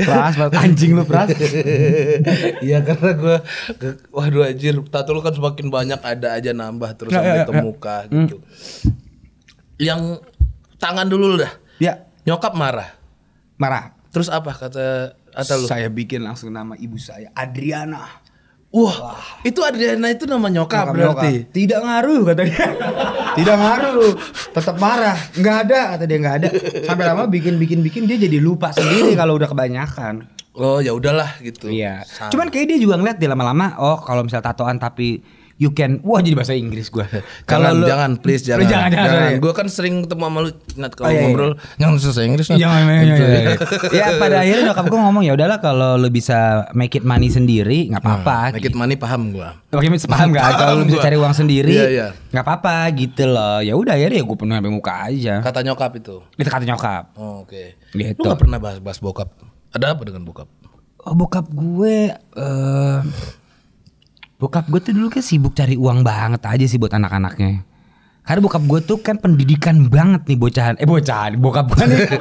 Pras, hmm. anjing lu pras. Iya karena gue, waduh anjir, tato lu kan semakin banyak ada aja nambah terus ya, ya, sampai ya, ke muka hmm. gitu. Hmm. Yang tangan dulu dah. Ya. Nyokap marah. Marah. Terus apa kata kata lu? Saya bikin langsung nama ibu saya Adriana. Wah, Wah, itu Adriana itu nama nyokap, berarti. Nyokap. Tidak ngaruh katanya. Tidak ngaruh. Tetap marah. Enggak ada kata dia enggak ada. Sampai lama bikin-bikin-bikin dia jadi lupa sendiri kalau udah kebanyakan. Oh, ya udahlah gitu. Iya. Sama. Cuman kayak dia juga ngeliat dia lama-lama, oh kalau misal tatoan tapi you can wah jadi bahasa Inggris gua. kalau jangan, jangan please jangan jangan jangan, jangan. jangan. gue kan sering ketemu sama lu Nat kalau oh, iya, iya. ngobrol iya. yang susah Inggris Iya, jangan iya, iya, iya, iya. ya pada akhirnya nyokap gue ngomong ya udahlah kalau lu bisa make it money sendiri nggak nah, apa-apa hmm, make it money paham gua. make it paham nggak kalau lu bisa cari uang sendiri nggak iya, iya. apa-apa gitu loh ya udah ya deh gue penuh sampai muka aja kata nyokap itu itu kata nyokap oh, oke okay. gitu. lu nggak pernah bahas bahas bokap ada apa dengan bokap oh, bokap gue uh, Bokap gue tuh dulu kayak sibuk cari uang banget aja sih buat anak-anaknya. Karena bokap gue tuh kan pendidikan banget nih bocahan. Eh bocahan, bokap gue nih.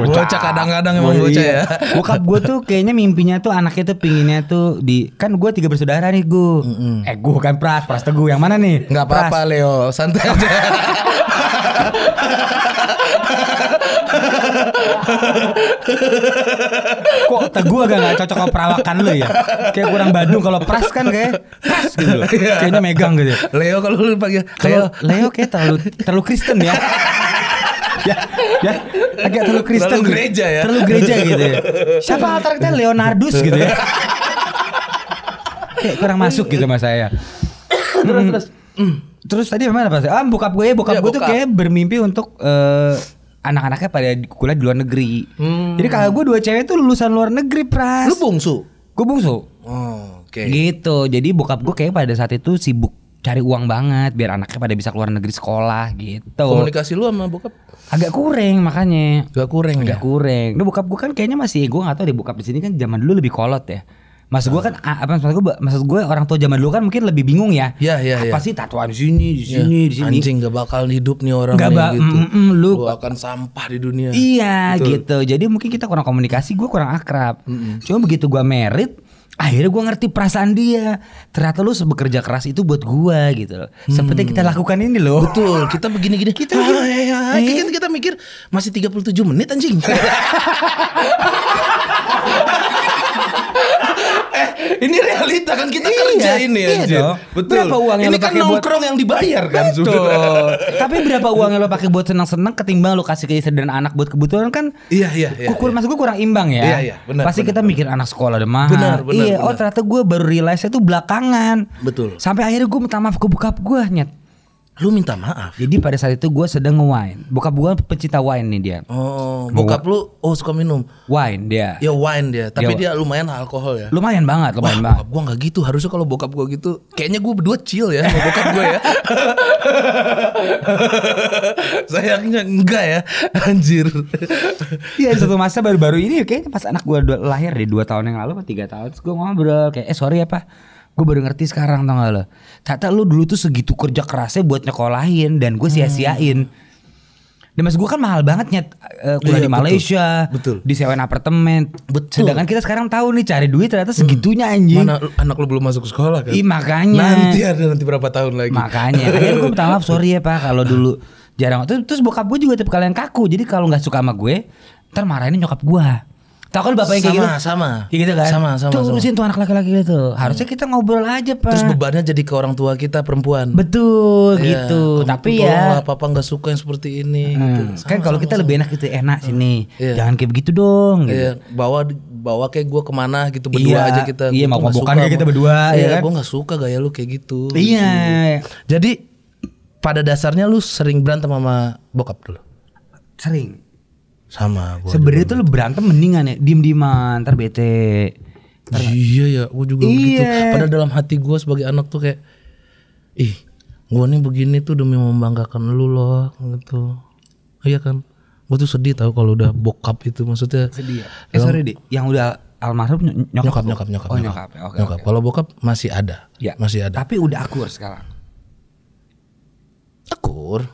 bocah. bocah kadang-kadang emang oh, bocah iya. ya. Bokap gue tuh kayaknya mimpinya tuh anaknya tuh pinginnya tuh di kan gue tiga bersaudara nih gue. Mm -hmm. Eh gue kan pras, pras teguh yang mana nih? Gak apa-apa Leo, santai aja. Kok teguh agak gak cocok sama perawakan lu ya? Kayak kurang Badung kalau pras kan kayak pras gitu. Loh. Iya. Kayaknya megang gitu. Ya. Leo kalau lu panggil Leo. Leo kayak terlalu terlalu Kristen ya. ya, ya agak terlalu Kristen. Terlalu gitu ya. gereja ya. Terlalu gereja gitu ya. Siapa altar kita Leonardus gitu ya. Kayak kurang masuk gitu mas saya. terus terus. Mm. Terus tadi mana pas? Ah, bokap gue, eh, bokap ya, gue bokap. tuh kayak bermimpi untuk uh, anak-anaknya pada kuliah di luar negeri. Hmm. Jadi kakak gue dua cewek tuh lulusan luar negeri pras. Lu bungsu? Gue bungsu. Oh, Oke. Okay. Gitu. Jadi bokap gue kayak pada saat itu sibuk cari uang banget biar anaknya pada bisa keluar negeri sekolah gitu. Komunikasi lu sama bokap agak kurang makanya. Agak kurang ya? agak ya. kurang. Lu bokap gue kan kayaknya masih gue atau di deh bokap di sini kan zaman dulu lebih kolot ya. Maksud gue kan ah, apa maksud gue maksud gue orang tua zaman dulu kan mungkin lebih bingung ya. Iya iya Apa ya. sih tatuan di sini, di iya. sini, ya. di sini. Anjing gak bakal hidup nih orang gak nih, gitu. Mm, mm, lu, gua akan sampah di dunia. Iya Betul. gitu. Jadi mungkin kita kurang komunikasi, gue kurang akrab. Mm -mm. Cuma begitu gue merit, akhirnya gue ngerti perasaan dia ternyata lu bekerja keras itu buat gue gitu loh hmm. seperti kita lakukan ini loh betul kita begini gini kita ah, ya, ya, eh. kita, kita mikir masih 37 menit anjing ini realita kan kita iya, kerja ini iya anjir. Betul. Berapa uang yang ini lo kan nongkrong buat... yang dibayar kan Betul. Tapi berapa uang yang lo pakai buat senang-senang ketimbang lo kasih ke istri dan anak buat kebutuhan kan? Iya iya. iya kukur iya. mas gue kurang imbang ya. Iya iya. Benar. Pasti benar, kita benar. mikir anak sekolah deh mah. Benar benar. Iya. Oh, benar. Oh ternyata gue baru realize itu belakangan. Betul. Sampai akhirnya gue minta maaf ke bokap gue nyet Lu minta maaf. Jadi pada saat itu gue sedang nge-wine. Bokap gue pecinta wine nih dia. Oh, bokap lu oh suka minum. Wine dia. Ya wine dia, tapi dia, dia lumayan alkohol ya. Lumayan banget, lumayan Wah, banget. Bokap gue nggak gitu. Harusnya kalau bokap gue gitu, kayaknya gue berdua chill ya sama bokap gue ya. Sayangnya enggak ya, anjir. Iya, satu masa baru-baru ini kayaknya pas anak gue lahir deh dua tahun yang lalu atau tiga tahun, gua gue ngobrol kayak eh sorry ya pak Gue baru ngerti sekarang tau gak lo Tata lu dulu tuh segitu kerja kerasnya buat nyekolahin Dan gue hmm. sia-siain hmm. Dan mas gue kan mahal banget nyet uh, kuliah iya, di Malaysia, betul. betul. disewain apartemen. Betul. Sedangkan kita sekarang tahu nih cari duit ternyata hmm. segitunya anjing. Mana anak lo belum masuk sekolah kan? Ih makanya. Nanti ada nanti berapa tahun lagi. Makanya. Akhirnya gue minta maaf sorry ya pak kalau dulu jarang. Terus, terus bokap gue juga tipe kalian kaku. Jadi kalau gak suka sama gue, ntar marahin nyokap gue. Tau kan bapak yang kayak gitu? Sama, Kayak gitu kan? Sama, sama. Tuh urusin sama. tuh anak laki-laki itu. Harusnya kita ngobrol aja, Pak. Terus bebannya jadi ke orang tua kita perempuan. Betul, iya, gitu. ya, gitu. Tapi ya papa nggak suka yang seperti ini hmm. gitu. Kan sama, kan kalau kita sama. lebih enak gitu, enak hmm. sini. Yeah. Jangan kayak begitu dong iya, gitu. Yeah. Bawa bawa kayak gue kemana gitu berdua yeah. aja kita. Iya, mau bukan kayak kita berdua ya. Iya, iya kan? gue nggak suka gaya lu kayak gitu. Iya. Jadi pada dasarnya lu sering berantem sama bokap dulu? Sering sama gua. Sebenarnya tuh lu gitu. berantem mendingan ya diem-dieman ntar bete. iya ya, gua juga iya. begitu. Padahal dalam hati gua sebagai anak tuh kayak ih, gua nih begini tuh demi membanggakan lu loh gitu. Iya kan? gua tuh sedih tau kalau udah bokap itu maksudnya. Sedih ya. Eh sorry deh, yang udah almarhum nyokap nyokap nyokap nyokap. Oh, nyokap. nyokap. Ya, okay, nyokap. Okay. Kalau bokap masih ada. Ya. Masih ada. Tapi udah akur sekarang. Akur.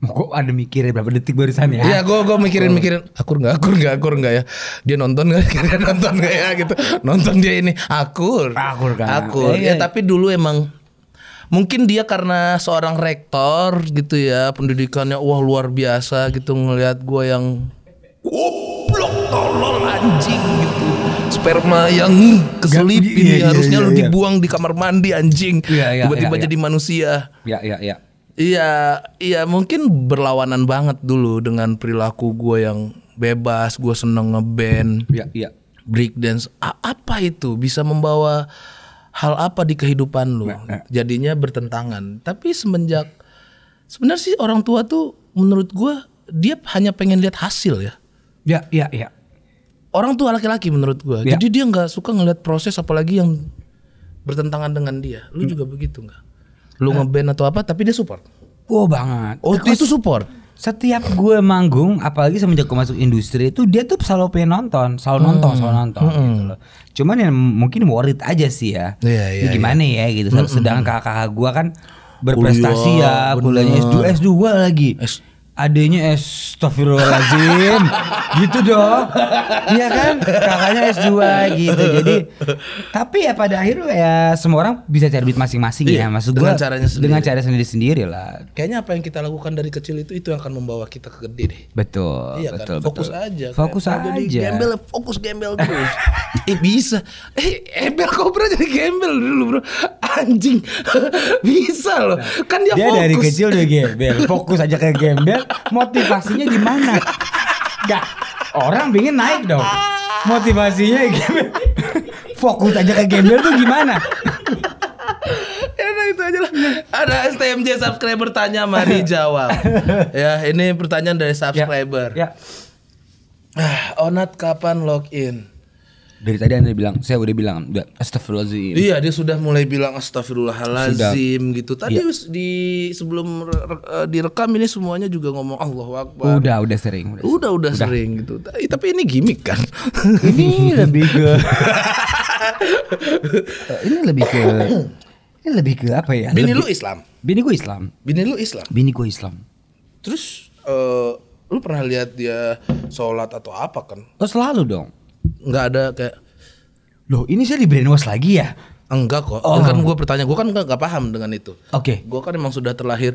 Kok ada mikirin berapa detik barusan ya? Iya, gue gue mikirin oh. mikirin akur nggak akur nggak akur nggak ya? Dia nonton nggak kira nonton nggak ya gitu? Nonton dia ini akur. Akur kan? Akur. Iya, ya, iya. tapi dulu emang mungkin dia karena seorang rektor gitu ya pendidikannya wah luar biasa gitu ngelihat gue yang goblok tolong anjing gitu sperma yang keselipin iya, harusnya lu dibuang di kamar mandi anjing tiba-tiba jadi manusia ya ya ya Iya, iya mungkin berlawanan banget dulu dengan perilaku gue yang bebas, gue seneng ngeband, ya, ya. break dance. A apa itu bisa membawa hal apa di kehidupan lu? Nah, nah. Jadinya bertentangan. Tapi semenjak sebenarnya sih orang tua tuh menurut gue dia hanya pengen lihat hasil ya. Ya, iya, iya. Orang tua laki-laki menurut gue. Ya. Jadi dia nggak suka ngeliat proses apalagi yang bertentangan dengan dia. Lu hmm. juga begitu nggak? lu ngeband atau apa tapi dia support oh banget oh itu, itu support setiap gue manggung apalagi semenjak gue masuk industri itu dia tuh selalu pengen nonton selalu hmm. nonton selalu gitu nonton hmm. gitu loh cuman yang mungkin worried aja sih ya yeah, yeah, iya, gimana yeah. ya gitu hmm, hmm, sedangkan hmm. kakak-kakak gue kan berprestasi Kuliah, ya kuliahnya S2 S2 lagi S adanya eh, astagfirullahaladzim gitu dong iya kan kakaknya S2 gitu jadi tapi ya pada akhirnya ya semua orang bisa cari duit masing-masing ya. iya, ya maksud dengan gua caranya sendiri. dengan cara sendiri-sendiri lah kayaknya apa yang kita lakukan dari kecil itu itu yang akan membawa kita ke gede deh betul iya kan? betul, kan? fokus betul. aja kan. fokus kan? aja jadi gembel fokus gembel terus eh bisa eh embel kobra jadi gembel dulu bro anjing bisa loh nah, kan dia, dia fokus. dari kecil udah gembel fokus aja ke gembel motivasinya di mana? Gak. Orang pingin naik dong. Motivasinya gimana? Fokus aja ke gembel tuh gimana? Enak ya, itu aja lah. Ada STMJ subscriber tanya mari jawab. ya, ini pertanyaan dari ya, subscriber. Ya. ya. Ah, Onat kapan login? dari tadi anda bilang saya udah bilang astagfirullahaladzim iya dia sudah mulai bilang astagfirullahaladzim gitu tadi iya. di sebelum eh, direkam ini semuanya juga ngomong Allah akbar udah udah sering udah udah, udah sering gitu tapi ini gimmick kan ini lebih ke ini lebih ke ini lebih ke apa ya bini lebih, lu Islam bini gue Islam bini lu Islam bini gue Islam terus uh, lu pernah lihat dia sholat atau apa kan oh selalu dong nggak ada kayak loh ini saya di brainwash lagi ya enggak kok oh. kan gue bertanya gue kan gak paham dengan itu oke okay. gue kan emang sudah terlahir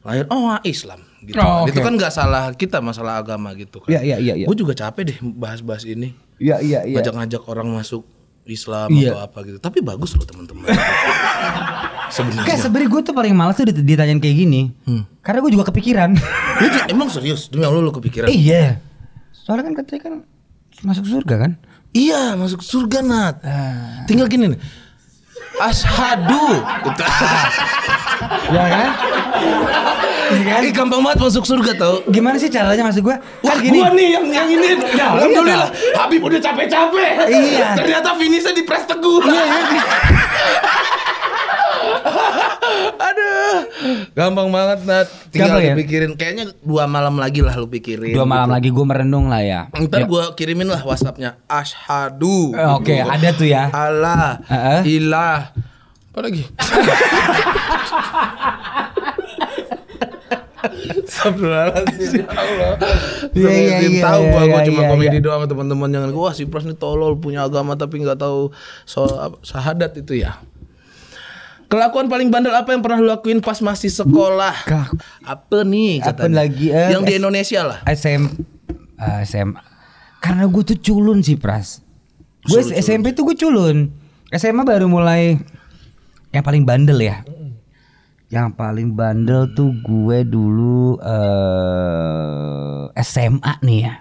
lahir oh ah, Islam gitu oh, okay. Nah, itu kan nggak salah kita masalah agama gitu kan iya iya iya ya. gue juga capek deh bahas-bahas ini iya iya iya ngajak-ngajak orang masuk Islam iya. atau apa gitu tapi bagus loh teman-teman sebenarnya kayak sebenarnya gue tuh paling males tuh ditanyain kayak gini hmm. karena gue juga kepikiran emang serius demi allah lo kepikiran iya soalnya kan katanya kan masuk surga kan? Iya, masuk surga Nat. Uh. Tinggal gini nih. Ashadu. ya kan? Ya kan? gampang banget masuk surga tau Gimana sih caranya masuk gue? Kan Wah kan gini. gua nih yang yang ini nah, Alhamdulillah iya, Habib udah capek-capek Iya Ternyata finishnya di press teguh Iya iya. Aduh, gampang banget Nat. Tinggal gampang, ya? dipikirin. Ya? Kayaknya dua malam lagi lah lu pikirin. Dua malam gitu. lagi gue merenung lah ya. Ntar ya. gue kirimin lah WhatsAppnya. Ashadu. Eh, oke, okay, gitu. ada tuh ya. Allah, uh -uh. ilah. Apa lagi? Astagfirullahaladzim ya Allah. Iya iya iya. Tahu gua gue iya, cuma iya, komedi iya. doang temen teman yang jangan gua si Pras ini tolol punya agama tapi gak tahu soal sahadat itu ya. Kelakuan paling bandel apa yang pernah lu lakuin pas masih sekolah? Gak. Apa nih katanya? Apa lagi? Uh, yang di Indonesia lah. SM uh, eh, SM. Karena gue tuh culun sih, Pras. Gue SMP tuh gue culun. SMA baru mulai yang paling bandel ya. Yang paling bandel tuh gue dulu uh, eh, SMA nih ya.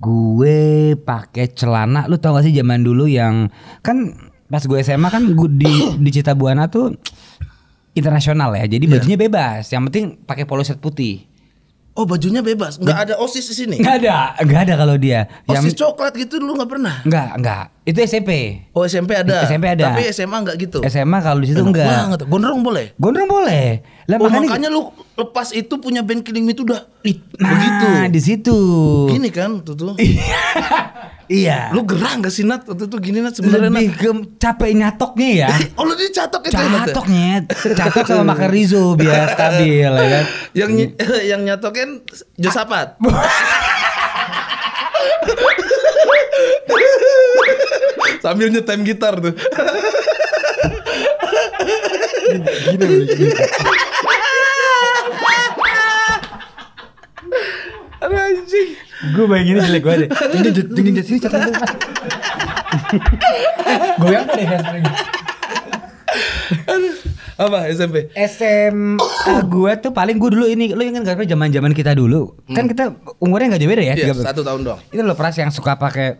Gue pakai celana, lu tau gak sih zaman dulu yang kan pas gue SMA kan gue di di Citabuana tuh internasional ya. Jadi iya. bajunya yeah. bebas. Yang penting pakai polo shirt putih. Oh bajunya bebas, nggak ada osis di sini? Nggak ada, nggak ada kalau dia. Osis yang... coklat gitu lu nggak pernah? Nggak, nggak. Itu SMP. Oh SMP ada. SMP ada. Tapi SMA enggak gitu. SMA kalau di situ enggak. Banget. Gondrong boleh. Gondrong boleh. Lah oh, makanya, makanya lu lepas itu punya band killing itu udah it, nah, begitu. di situ. Gini kan tuh tuh. iya. Lu gerah gak sih Nat? Waktu itu gini Nat sebenarnya Lebih ke capek nyatoknya ya. Eh, oh lu dia catok itu Catoknya. Catok sama makan Rizu biar stabil ya kan? Yang yang nyatokin kan, Josapat. Sambil nyetem gitar tuh. gini, gini, gini. Gue bayangin jelek gue deh. Ding ding ding ding sini catatan mas. Goyang deh handphone. Apa SMP? SMA uh, gue tuh paling gue dulu ini lo ingat gak zaman zaman kita dulu kan hmm. kan kita umurnya nggak jauh beda ya? Iya, satu tahun dong. Itu lo peras yang suka pakai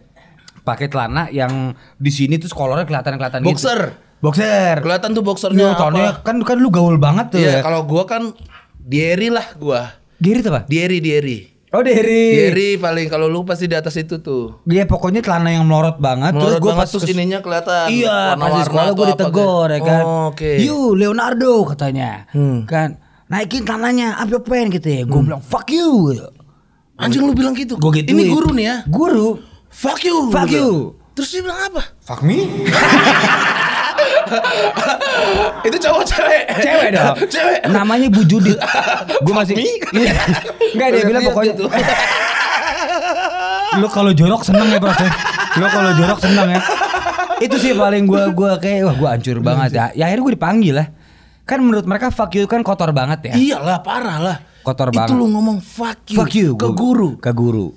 pakai celana yang di sini tuh kolornya kelihatan kelihatan. Gitu. Boxer. Gitu. Boxer. Kelihatan tuh boxernya. Yo, iya, apa? kan kan lu gaul banget tuh. Iya, ya kalau gue kan Dieri lah gue Dieri apa? Dieri, Dieri. Oh Derry. Derry paling kalau lu pasti di atas itu tuh. Iya pokoknya celana yang melorot banget melorot terus gua banget, pas terus ininya kelihatan. Iya, pas di sekolah gua ditegur ya gitu. kan. Oh, oke. Okay. You Leonardo katanya. Hmm. Kan naikin celananya up your pen gitu ya. Gue hmm. bilang fuck you. Anjing lu bilang gitu. gue gitu. Ini guru nih ya. Guru. Fuck you. Fuck you. Terus dia bilang apa? Fuck me. itu cowok cewek cewek dong cewek namanya Bu Judit gue masih nggak dia bilang pokoknya gitu. lu kalau jorok seneng ya pasti ya? lu kalau jorok seneng ya itu sih paling gue gue kayak wah gue hancur banget ya ya akhirnya gue dipanggil lah kan menurut mereka fuck you kan kotor banget ya iyalah parah lah kotor banget itu lu ngomong fuck you, fuck you ke gua, guru ke guru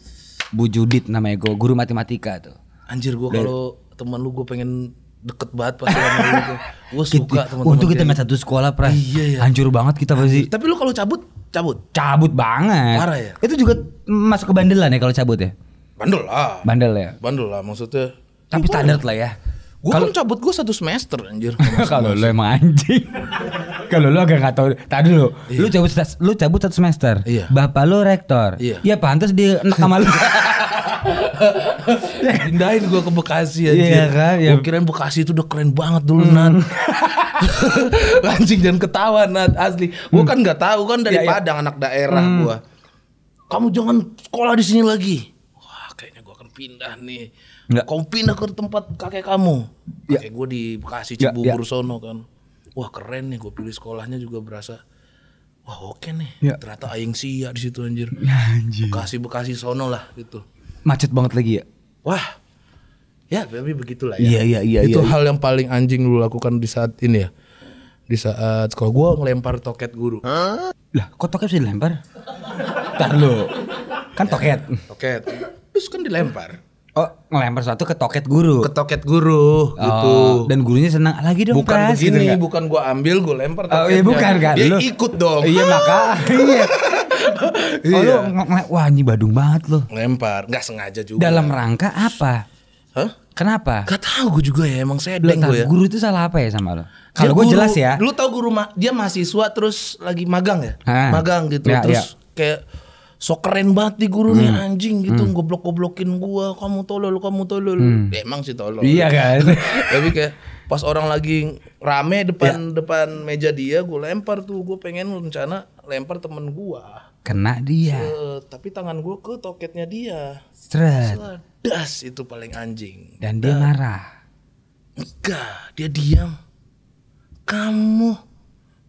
Bu Judit namanya gue guru matematika tuh anjir gue kalau teman lu gue pengen deket banget pas sama lu gitu. tuh. gua suka teman-teman. Untuk kita nggak gitu. satu sekolah, Pras. Iya, iya. Hancur banget kita pasti. Tapi lu kalau cabut, cabut. Cabut banget. Parah ya. Itu juga masuk ke bandel lah ya nih kalau cabut ya? Bandel lah. Bandel ya. Bandel lah maksudnya. Tapi standar lah ya. Gue kan cabut gue satu semester anjir. Kalau lu emang anjing. Kalau lu agak nggak tahu. Tadi lu, iya. lu cabut lu cabut satu semester. Iya. Bapak lu rektor. Iya. Ya pantas dia enak sama lu. Pindahin gue ke Bekasi anjir. Iya kan? Ya. Gue kirain Bekasi itu udah keren banget dulu hmm. Nat. anjing jangan ketawa Nat asli. Gue hmm. kan nggak tahu kan dari ya, Padang anak daerah hmm. gue. Kamu jangan sekolah di sini lagi. Wah kayaknya gue akan pindah nih Enggak. Kau pindah ke tempat kakek kamu. ya. Kakek gue di Bekasi ya, Cibubur ya, ya. sono kan. Wah keren nih gue pilih sekolahnya juga berasa wah oke okay nih. Ya. Ternyata aing sia di situ anjir. anjir. Bekasi Bekasi sono lah gitu. Macet banget lagi ya. Wah. Ya, tapi begitulah ya. Iya, iya, iya. Itu ya, hal yang paling anjing lu lakukan di saat ini ya. Di saat sekolah gue ngelempar toket guru. Hah? Lah, kok toket sih dilempar? Entar lu. Kan toket. toket. Terus kan dilempar. Oh, ngelempar sesuatu ke toket guru. Ke toket guru oh, gitu. Dan gurunya senang lagi dong. Bukan pras, begini, gitu, bukan gua ambil, gua lempar toketnya. Oh, iya bukan kan. Dia lu, ikut dong. Iya maka. Iya. iya. oh, lu wah ini badung banget loh. Lempar, nggak sengaja juga. Dalam rangka apa? Hah? Kenapa? Gak tau gue juga ya, emang saya gue ya. Guru itu salah apa ya sama lo? Kalau gue jelas ya. Lu tau guru ma dia mahasiswa terus lagi magang ya? Ha. Magang gitu ya, terus ya. kayak so keren banget di guru hmm. nih anjing gitu hmm. goblok-goblokin gua kamu tolol kamu tolol hmm. ya, emang sih tolol iya kan tapi kayak pas orang lagi rame depan ya. depan meja dia gue lempar tuh gue pengen rencana lempar temen gua kena dia Set, tapi tangan gua ke toketnya dia stress das itu paling anjing dan, dan dia marah enggak dia diam kamu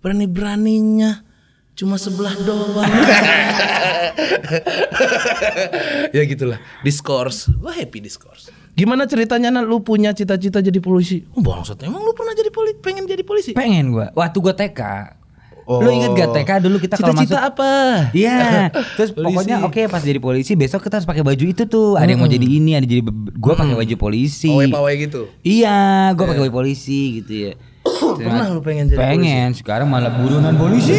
berani beraninya cuma sebelah doang. ya gitulah, diskors. Wah happy diskors. Gimana ceritanya nak lu punya cita-cita jadi polisi? Oh, bangsat, emang lu pernah jadi polisi? Pengen jadi polisi? Pengen gua. Waktu gua TK, Oh. Lu inget gak TK dulu kita kalau masuk Cita-cita apa? Iya. Terus polisi. pokoknya oke okay, pas jadi polisi besok kita harus pakai baju itu tuh. Ada hmm. yang mau hmm. jadi ini, ada jadi gua pakai hmm. baju polisi. Oh, gitu. Iya, gua yeah. pakai iya. baju polisi gitu ya. Pernah lu pengen jadi Pengen, polisi. sekarang malah buronan polisi.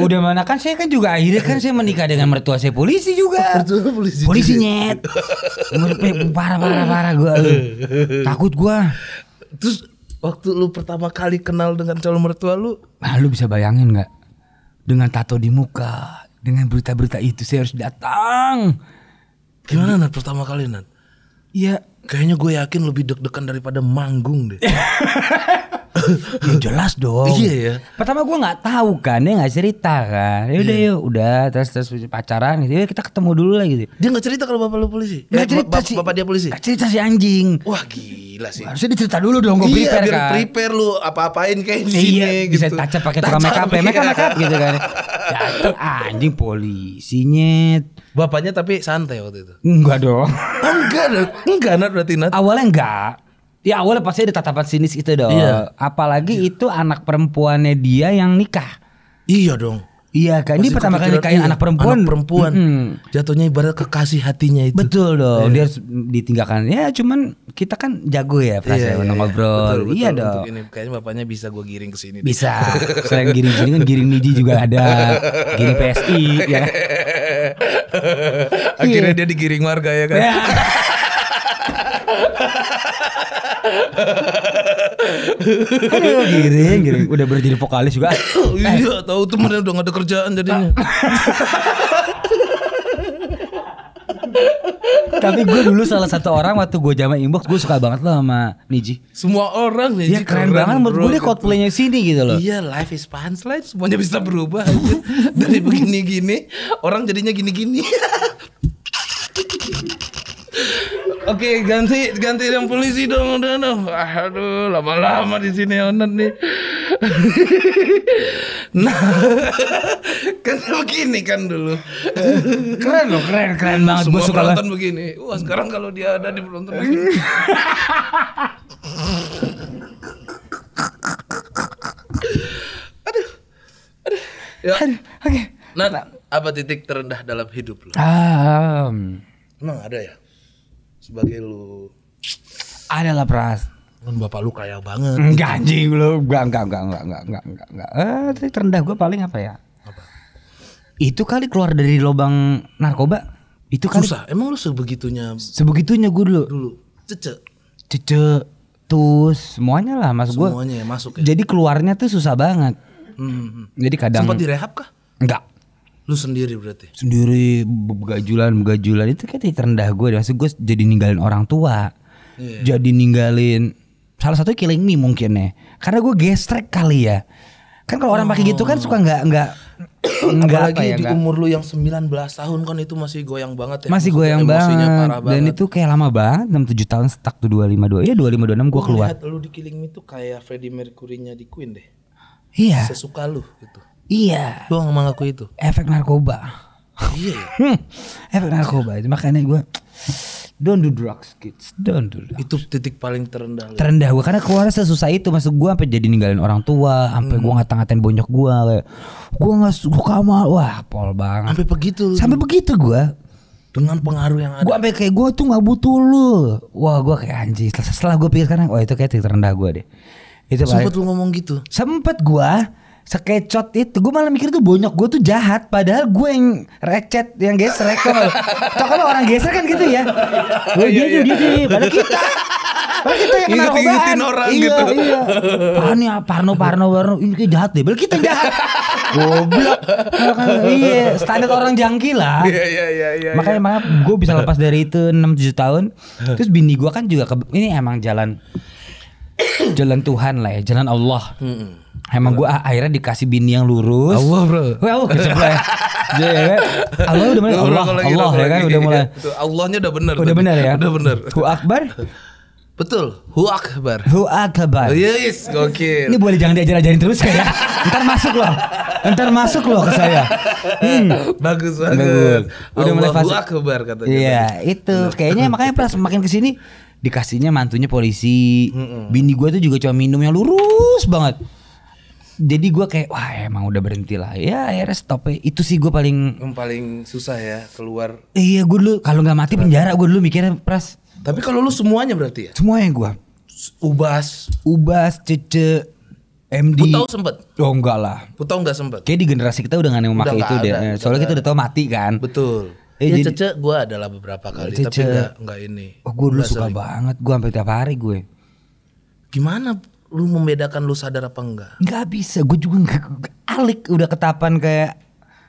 Udah mana kan saya kan juga akhirnya kan saya menikah dengan mertua saya polisi juga. Mertua polisi. Polisi nyet. parah parah parah gua. Takut gua. Terus waktu lu pertama kali kenal dengan calon mertua lu, nah, lu bisa bayangin nggak? Dengan tato di muka, dengan berita-berita itu saya harus datang. Gimana Nat pertama kali Nat? Iya Kayaknya gue yakin lebih deg-degan daripada manggung deh. ya jelas dong. Iya ya. Pertama gue nggak tahu kan, dia nggak cerita kan. Ya udah yeah. yuk, udah terus terus pacaran gitu. Yaudah, kita ketemu dulu lah gitu. Dia nggak cerita kalau bapak lu polisi. Nggak eh, cerita sih. bapak dia polisi. Gak cerita si anjing. Wah gila sih. Harusnya dicerita dulu dong. Gue iya, prepare biar kan. prepare lu apa-apain kayak di sini. Iya, gitu. taca pakai tukang make up, make up gitu kan. Datang anjing polisinya Bapaknya tapi santai waktu itu. Enggak dong. Oh, enggak dong. Enggak Nat berarti Nat. Awalnya enggak. Ya awalnya pasti ada tatapan sinis itu dong. Iya. Apalagi iya. itu anak perempuannya dia yang nikah. Iya dong. Iya kan Masih ini pertama kali nikahin iya, anak perempuan. Anak perempuan. Mm -hmm. Jatuhnya ibarat kekasih hatinya itu. Betul dong. Eh. Dia ditinggalkan. Ya cuman kita kan jago ya perasaan iya, iya, iya, ngobrol. Betul, iya betul, iya dong. Ini, kayaknya bapaknya bisa gue giring ke sini. Bisa. Selain giring giring kan giring Niji juga ada. Giring PSI ya. Akhirnya iya. dia digiring warga ya kan. Aduh, ya. kan giring, giring. Udah berjadi vokalis juga. iya, eh. tahu temennya udah gak ada kerjaan jadinya. Tapi gue dulu salah satu orang waktu gue jaman inbox gue suka banget loh sama Niji. Semua orang Niji. Dia keren, keren banget menurut gue dia cosplaynya sini gitu loh. Iya, life is punchline semuanya bisa berubah aja. Dari begini-gini orang jadinya gini-gini. Oke, ganti ganti yang polisi dong udah dong. Aduh, lama-lama di sini onet nih nah, kan begini kan dulu. keren loh, keren, keren banget. Semua suka penonton begini. Wah sekarang kalau dia ada di penonton begini. aduh, aduh. Ya. Aduh, oke. Okay. Nah, apa titik terendah dalam hidup lo? Um. Emang ada ya? Sebagai lo. Adalah pras non bapak lu kaya banget. Gitu. Enggak anjing lu, enggak enggak enggak enggak enggak enggak enggak. enggak. Eh, terendah gue paling apa ya? Apa? Itu kali keluar dari lubang narkoba. Itu kali. Susah. Emang lu sebegitunya? Sebegitunya gue dulu. Dulu. Cece. Cece. Tus, semuanya lah mas gue. Semuanya ya masuk ya. Jadi keluarnya tuh susah banget. Hmm. hmm, hmm. Jadi kadang. Sempat direhab kah? Enggak. Lu sendiri berarti? Sendiri begajulan begajulan itu kayak terendah gue. Maksud gue jadi ninggalin orang tua. Yeah. Jadi ninggalin salah satu killing me mungkin ya karena gue gestrek kali ya kan kalau oh. orang pakai gitu kan suka nggak nggak nggak lagi ya, di enggak. umur lu yang 19 tahun kan itu masih goyang banget ya masih goyang banget. parah banget dan itu kayak lama banget tujuh tahun stuck tuh dua lima dua ya dua dua lima enam gue keluar lihat lu di killing me tuh kayak Freddie Mercury-nya di Queen deh iya sesuka lu gitu iya gue mengaku itu efek narkoba iya efek narkoba itu makanya gue Don't do drugs kids. Don't do drugs. Itu titik paling terendah. Terendah gue karena keluar sesusah itu masuk gue sampai jadi ninggalin orang tua, sampai hmm. gue ngata-ngatain bonyok gue kayak gue nggak suka sama wah pol banget. Sampai begitu. Sampai begitu gue dengan pengaruh yang ada. Gue sampai kayak gue tuh nggak butuh lu. Wah gue kayak anjing. Setelah gue pikir sekarang, wah itu kayak titik terendah gue deh. Itu sempet lu ngomong gitu. Sempet gue sekecot itu gue malah mikir tuh bonyok gue tuh jahat padahal gue yang recet yang geser ya, kalau kalau orang geser kan gitu ya oh, gue dia iya, tuh gitu, dia tuh gitu, iya. padahal kita padahal kita yang kena kobaan orang iya, gitu iya Parno ya ah, Parno Parno Parno ini jahat deh padahal kita yang jahat goblok iya standar orang jangki lah iya iya iya, iya makanya makanya gue bisa lepas dari itu 6-7 tahun terus bini gue kan juga ini emang jalan jalan Tuhan lah ya jalan Allah Emang gue akhirnya dikasih bini yang lurus. Allah bro. Wah Allah kecewa ya. Iya, iya. Allah udah mulai Allah Allah, Allah, ya kan udah mulai. Iya, Allahnya udah benar. Udah benar ya. Udah benar. Hu Akbar. Betul, Hu Akbar. Hu Akbar. Oh, yes, Okay. Ini boleh jangan diajar-ajarin terus kayak ya. Ntar masuk loh. Ntar masuk loh ke saya. Hmm. Bagus banget. Bagus. Udah mulai fase. Hu Akbar katanya. Iya, itu. Kayaknya makanya pas makin ke sini dikasihnya mantunya polisi. Bini gue tuh juga cuma minum yang lurus banget jadi gue kayak wah emang udah berhenti lah ya akhirnya stop ya itu sih gue paling yang paling susah ya keluar iya gue dulu kalau nggak mati penjara gue dulu mikirnya pras tapi kalau lu semuanya berarti ya semuanya gue ubas ubas cece MD Putau sempet Oh enggak lah Putau enggak sempet Kayak di generasi kita udah gak nemu makai memakai itu deh eh, Soalnya kita udah tau mati kan Betul Eh, ya cece gue adalah beberapa kali cece. tapi enggak, enggak ini. Oh gue dulu suka sering. banget, gue sampai tiap hari gue. Gimana lu membedakan lu sadar apa enggak? enggak bisa, gue juga enggak, alik udah ketapan kayak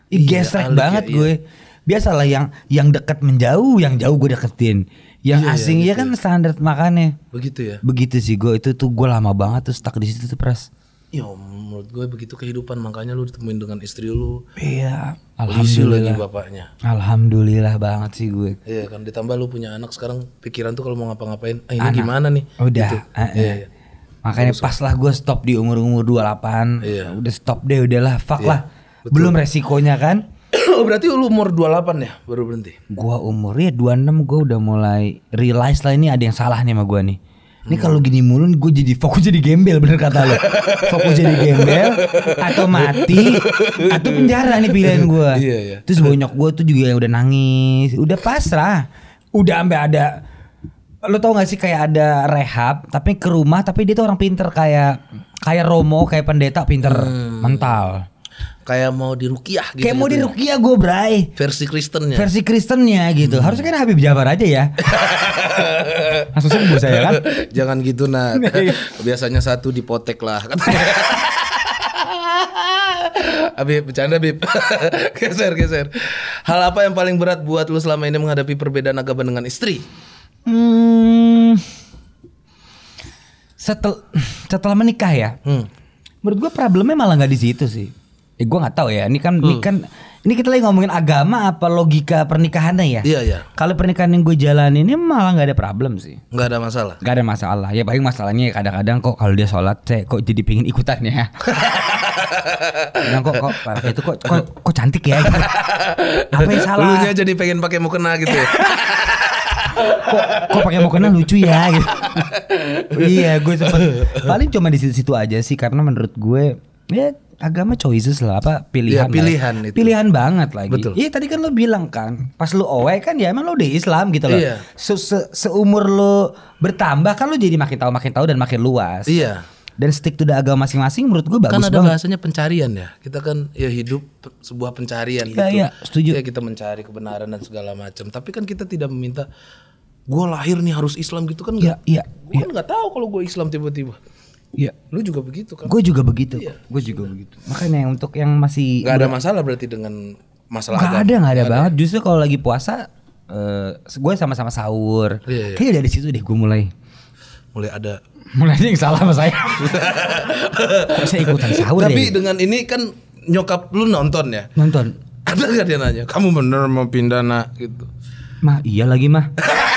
iya, gesrek ya, banget ya, gue. Iya. Biasalah yang yang dekat menjauh, yang jauh gue deketin. Yang iya, iya, asing iya, gitu. kan ya. standar makannya. Begitu ya. Begitu sih gue itu tuh gue lama banget tuh stuck di situ tuh pres. Ya menurut gue begitu kehidupan makanya lu ditemuin dengan istri lu. Iya. Alhamdulillah lagi bapaknya. Alhamdulillah banget sih gue. Iya kan ditambah lu punya anak sekarang pikiran tuh kalau mau ngapa-ngapain, ah, ini anak. gimana nih? Udah. Gitu. Uh, uh. Iya, eh. iya Makanya Terus. pas lah gue stop di umur-umur 28 iya. Udah stop deh udahlah fuck iya, lah betul. Belum resikonya kan Oh Berarti lu umur 28 ya baru berhenti? gue umur ya 26 gue udah mulai realize lah ini ada yang salah nih sama gue nih ini hmm. kalau gini mulu gue jadi fokus jadi gembel bener kata lo. Fokus jadi gembel atau mati atau penjara nih pilihan gue. Iya, iya. Terus bonyok gue tuh juga udah nangis, udah pasrah. Udah sampai ada lu tau gak sih kayak ada rehab tapi ke rumah tapi dia tuh orang pinter kayak kayak Romo kayak pendeta pinter hmm. mental kayak mau dirukiah gitu kayak mau di gitu ya? dirukiah gue bray versi Kristennya versi Kristennya gitu hmm. harusnya kan Habib Jabar aja ya langsung sembuh saya kan jangan gitu nah biasanya satu dipotek lah Habib bercanda Bib geser geser hal apa yang paling berat buat lu selama ini menghadapi perbedaan agama dengan istri hmm, setel setelah menikah ya hmm. menurut gue problemnya malah nggak di situ sih eh, ya, gue nggak tahu ya ini kan hmm. ini kan ini kita lagi ngomongin agama apa logika pernikahannya ya iya iya kalau pernikahan yang gue jalanin ini malah nggak ada problem sih nggak ada masalah nggak ada masalah ya paling masalahnya ya kadang-kadang kok kalau dia sholat cek kok jadi pingin ikutan ya Nah, kok kok pakai itu kok kok, kok cantik ya gitu. Apa yang salah? Lunya jadi pengen pakai mukena gitu ya? kok kok pakai mukena lucu ya gitu. iya gue sempet paling cuma di situ-situ aja sih karena menurut gue ya agama choices lah apa pilihan ya, pilihan itu. pilihan banget lagi Betul. iya tadi kan lo bilang kan pas lo owe kan ya emang lo udah Islam gitu loh iya. Se -se seumur lo bertambah kan lo jadi makin tahu makin tahu dan makin luas iya dan stick to the agama masing-masing menurut gue kan bagus kan ada banget. bahasanya pencarian ya kita kan ya hidup sebuah pencarian ya, gitu ya, setuju. ya kita mencari kebenaran dan segala macam tapi kan kita tidak meminta gue lahir nih harus Islam gitu kan Iya. Iya. gue kan ya. nggak tahu kalau gue Islam tiba-tiba. Iya. Lu juga begitu kan? Gue juga begitu. Iya. Gue juga Sudah. begitu. Makanya untuk yang masih nggak ada masalah berarti dengan masalah gak agama. ada nggak ada gak banget. Ada. Ya? Justru kalau lagi puasa, uh, eh, gue sama-sama sahur. Iya, iya. Kayak dari situ deh gue mulai. Mulai ada. Mulai ada yang salah sama saya. saya ikutan sahur. Tapi deh. Ya? dengan ini kan nyokap lu nonton ya? Nonton. Ada gak dia nanya? Kamu bener mau pindah nak gitu? Mah iya lagi mah.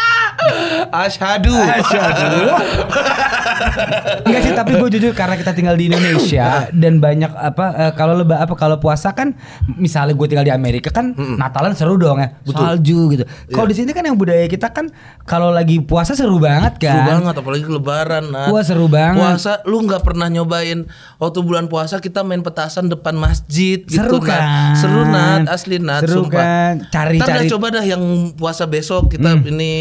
Ashadu. Ashadu. Enggak sih, tapi gue jujur karena kita tinggal di Indonesia dan banyak apa uh, kalau leba apa kalau puasa kan misalnya gue tinggal di Amerika kan mm -mm. Natalan seru dong ya, Betul. salju gitu. Kalau yeah. di sini kan yang budaya kita kan kalau lagi puasa seru banget kan. Seru banget apalagi lebaran nah. Puasa seru banget. Puasa lu nggak pernah nyobain waktu bulan puasa kita main petasan depan masjid gitu, seru gitu kan. Nat. Seru nat, asli nat, seru sumpah. kan. Cari-cari. Cari. coba dah yang puasa besok kita mm. ini